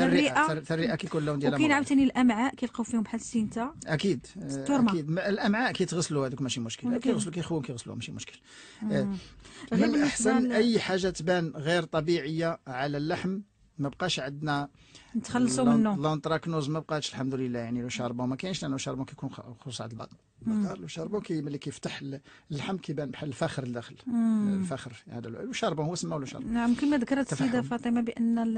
للرئه الرئه كيكون اللون ديالها وكاين عاوتاني الامعاء كيلقاو فيهم بحال السينتا اكيد الترمه آه، اكيد الامعاء كيتغسلوا هذوك ماشي مشكل كيغسلوا كيخوهم كيغسلوا ماشي مشكل آه، آه. من الاحسن اي حاجه تبان غير طبيعيه على اللحم ما بقاش عندنا نتخلصوا منه لونتراكنوز ما بقاش الحمد لله يعني لو شاربون ما كاينش لانه شاربون كيكون خص عند البطن شربوا كي ملي كيفتح اللحم كيبان بحال الفاخر الداخل الفاخر هذا يعني وشربوا هو سماه له شرب نعم كما ذكرت السيده فاطمه بان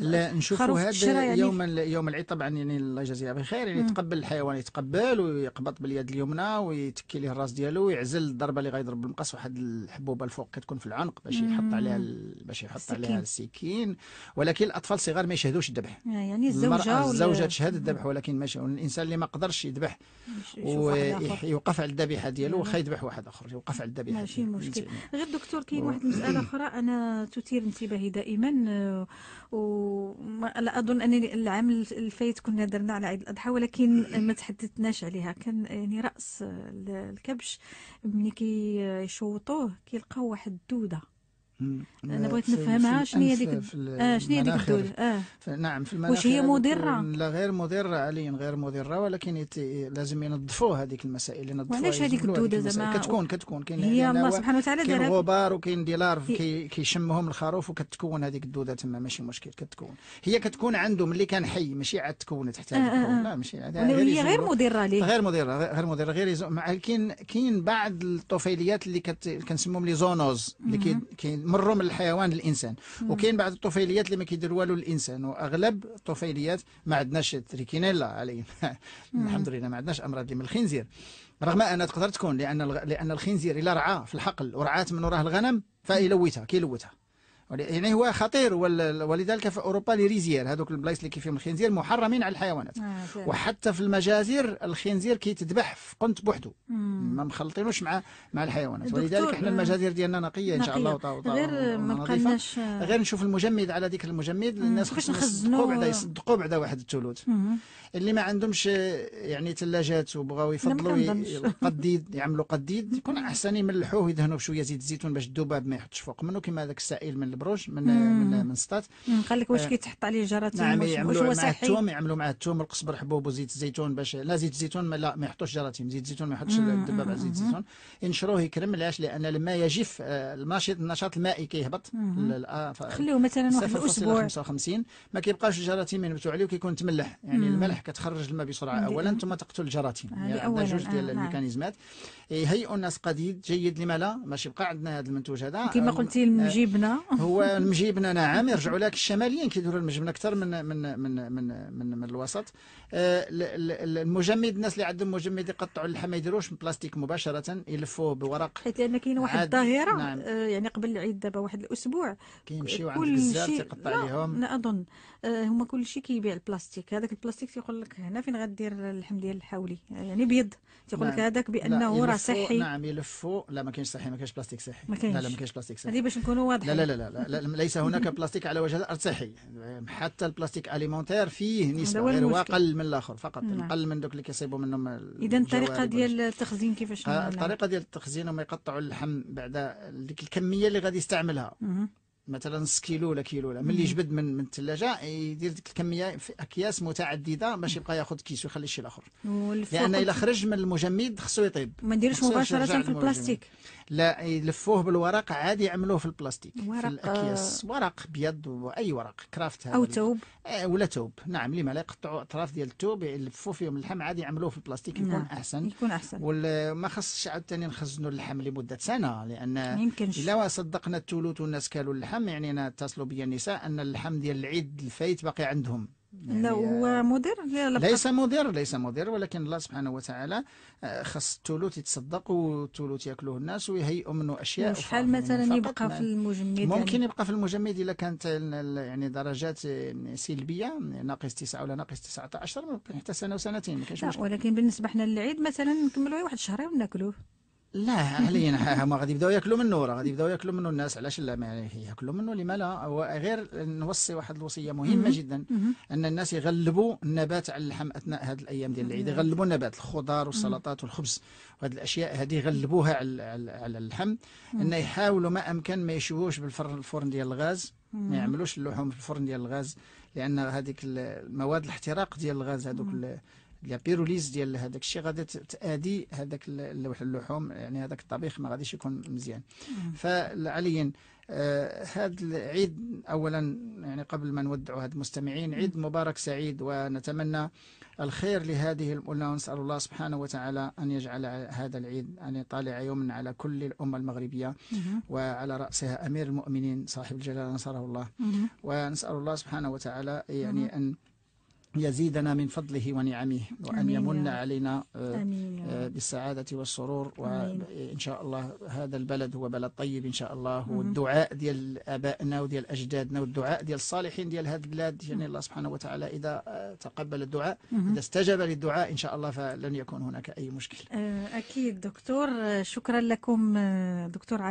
لا نشوفوا هذا يعني يوم يوم العيد طبعا يعني الله يجازيها بخير يعني يتقبل الحيوان يتقبل ويقبض باليد اليمنى ويتكي ليه الراس ديالو ويعزل الضربه اللي غيضرب بالمقص واحد الحبوبه الفوق كتكون في العنق باش يحط عليها باش يحط عليها السكين ولكن الاطفال الصغار ما يشهدوش الذبح آه، يعني الزوجه الزوجه تشهد الذبح ولكن ماشي الانسان اللي ما قدرش يذبح يوقف على الذبيحه ديالو نعم. واخا يذبح واحد اخر يوقف على الذبيحه ماشي مشكل غير دكتور كاين واحد المساله اخرى انا تثير انتباهي دائما آه، ولا اظن انني العام الفايت كنا درنا على عيد الاضحى ولكن ما تحدثناش عليها كان يعني راس الكبش ملي كيشوطوه كيلقاو واحد الدوده انا آه، بغيت نفهمها شنو هي ديك آه شنو هي ديك الدول اه نعم في المناخير واش هي مضره لا غير مضره عليا غير مضره ولكن يت... لازم ينظفوا هذيك المسائل ينظفوا علاش هذيك الدوده زعما كتكون كتكون كاين هي الله سبحانه وتعالى كاين غبار وكاين دي لارف كي... كيشمهم الخروف وكتكون هذيك الدوده تما ماشي مشكل كتكون هي كتكون عنده ملي كان حي ماشي عاد تكونت حتى آه، آه، لا ماشي هي غير مضره ليه غير مضره غير مضره غير كاين كاين بعض الطفيليات اللي كنسموهم لي زونوز اللي كاين من الحيوان الانسان وكاين بعض الطفيليات اللي ما كيدير والو الانسان واغلب الطفيليات ما عندناش تريكينيلا علينا الحمد لله ما عندناش امراض من الخنزير رغم ان تقدر تكون لان لان الخنزير الا رعى في الحقل ورعات من وراه الغنم فيلوتها كيلوتها يعني هو خطير ولذلك في اوروبا لي ريزير هذوك البلايص اللي كيفيهم الخنزير محرمين على الحيوانات آه، وحتى في المجازر الخنزير كيتذبح في قنت بوحدو ما مخلطينوش مع مع الحيوانات ولذلك احنا آه، المجازر ديالنا نقيه ان شاء الله وطاو وطا غير ما بقالناش آه. غير نشوف المجمد على ديك المجمد الناس خصهم يصدقوا بعدا يصدقوا بعدا واحد الثلوث اللي ما عندهمش يعني ثلاجات وبغاو يفضلوا قديد يعملوا قديد يكون احسن يملحوه يدهنوه بشويه زيت الزيتون باش الذباب ما يحطش فوق منه كما هذاك السائل من البروج من من من سطات قال لك واش آه، كيتحط عليه جراتين نعم يعملوا مع الثوم يعملوا مع الثوم والقزبر حبوب وزيت الزيتون باش لا زيت الزيتون ما لا ما يحطوش جراتين زيت الزيتون ما يحطش الذباب على زيت الزيتون ينشروه يكرم علاش لان لما يجف آه، النشاط النشاط المائي كيهبط آه، خليوه مثلا واحد الاسبوع 55 ما كيبقاش الجراتين ينبتوا عليه وكيكون تملح يعني الملح كتخرج الماء بسرعه اولا ثم تقتل الجراثيم يعني عندنا جوج ديال آه، آه. الميكانيزمات يهيئوا الناس قديد جيد لما لا ماشي يبقى عندنا هذا المنتوج هذا كما قلتي المجيبنا آه، هو المجيبنا نعم يرجعوا لك الشماليين كيديروا المجبنه اكثر من من من من من, من الوسط المجمد الناس اللي عندهم مجمد يقطعوا اللحم ما يديروش بلاستيك مباشره يلفوه بورق حيت لان كاين واحد الظاهره نعم. يعني قبل العيد دابا واحد الاسبوع كيمشيو عند بزاف تيقطع عليهم لا اظن هما كل شيء كيبيع البلاستيك هذاك البلاستيك تيقول تيقول لك هنا فين غدير اللحم ديال الحولي يعني بيض تيقول لك نعم. هذاك بانه راه صحي نعم يلفوا لا ما كاينش صحي ما كاينش بلاستيك صحي ما لا لا ما كاينش بلاستيك صحي هذه باش نكونوا واضحين لا لا لا, لا, لا ليس هناك بلاستيك على وجه الارض صحي حتى البلاستيك اليمونتير فيه نسبه غير اقل من الاخر فقط نعم. اقل من دوك اللي كيصيبوا منهم اذا الطريقه ديال التخزين كيفاش الطريقه آه، ديال التخزين هما يقطعوا اللحم بعد ديك الكميه اللي غادي يستعملها مثلا نص كيلو ولا كيلو ولا ملي يجبد من من الثلاجه يدير ديك الكميه في اكياس متعدده باش يبقى ياخذ كيس ويخلي شي الاخر لان الا خرج من المجمد خصو يطيب ما نديروش مباشره في البلاستيك لا يلفوه بالورق عادي يعملوه في البلاستيك ورق في الاكياس آه. ورق بيض واي ورق كرافت او توب آه، ولا توب نعم لما لا يقطعوا اطراف ديال التوب يلفوا فيهم اللحم عادي يعملوه في البلاستيك يكون نعم. احسن يكون احسن وما خصش عاوتاني نخزنوا اللحم لمده سنه لان يمكنش. الا صدقنا الثلوث والناس كالوا اللحم اللحم يعني انا اتصلوا بي النساء ان اللحم ديال العيد الفايت باقي عندهم يعني لا هو آه، مدير ليس مدير ليس مدير ولكن الله سبحانه وتعالى آه، خص الثلوث يتصدق والثلوث ياكلوه الناس ويهيئوا منه اشياء شحال يعني مثلا يبقى في المجمد ممكن يعني. يبقى في المجمد اذا كانت يعني درجات آه، سلبيه ناقص تسعه ولا ناقص 19 حتى سنه وسنتين ما كاينش ولكن بالنسبه حنا للعيد مثلا نكملوا واحد شهرين وناكلوه لا علينا هما غادي يبداو ياكلوا منه راه غادي يبداو ياكلوا منه الناس علاش لا ما ياكلوا منه لما لا غير نوصي واحد الوصيه مهمه جدا ان الناس يغلبوا النبات على اللحم اثناء هذه الايام ديال العيد يغلبوا النبات الخضار والسلطات والخبز وهذه الاشياء هذه يغلبوها على اللحم ان يحاولوا ما امكن ما يشوهوش بالفرن ديال الغاز ما يعملوش اللحوم في الفرن ديال الغاز لان هذيك المواد الاحتراق ديال الغاز هذوك لا بيروليز ديال هذاك الشيء غادي تادي هذاك اللوح اللحوم يعني هذاك الطبيخ ما غاديش يكون مزيان فعليا آه، هذا العيد اولا يعني قبل ما نودعوا هاد المستمعين عيد مبارك سعيد ونتمنى الخير لهذه الأمة ونسأل الله سبحانه وتعالى أن يجعل هذا العيد أن يطالع يوما على كل الأمة المغربية وعلى رأسها أمير المؤمنين صاحب الجلالة نصره الله ونسأل الله سبحانه وتعالى يعني أن يزيدنا من فضله ونعمه وأن يمن علينا آه، آه، بالسعادة والسرور وإن شاء الله هذا البلد هو بلد طيب إن شاء الله والدعاء ديال آبائنا وديال أجدادنا والدعاء ديال الصالحين ديال هذه البلاد يعني الله سبحانه وتعالى إذا آه، تقبل الدعاء إذا استجاب للدعاء إن شاء الله فلن يكون هناك أي مشكل أكيد دكتور شكرا لكم دكتور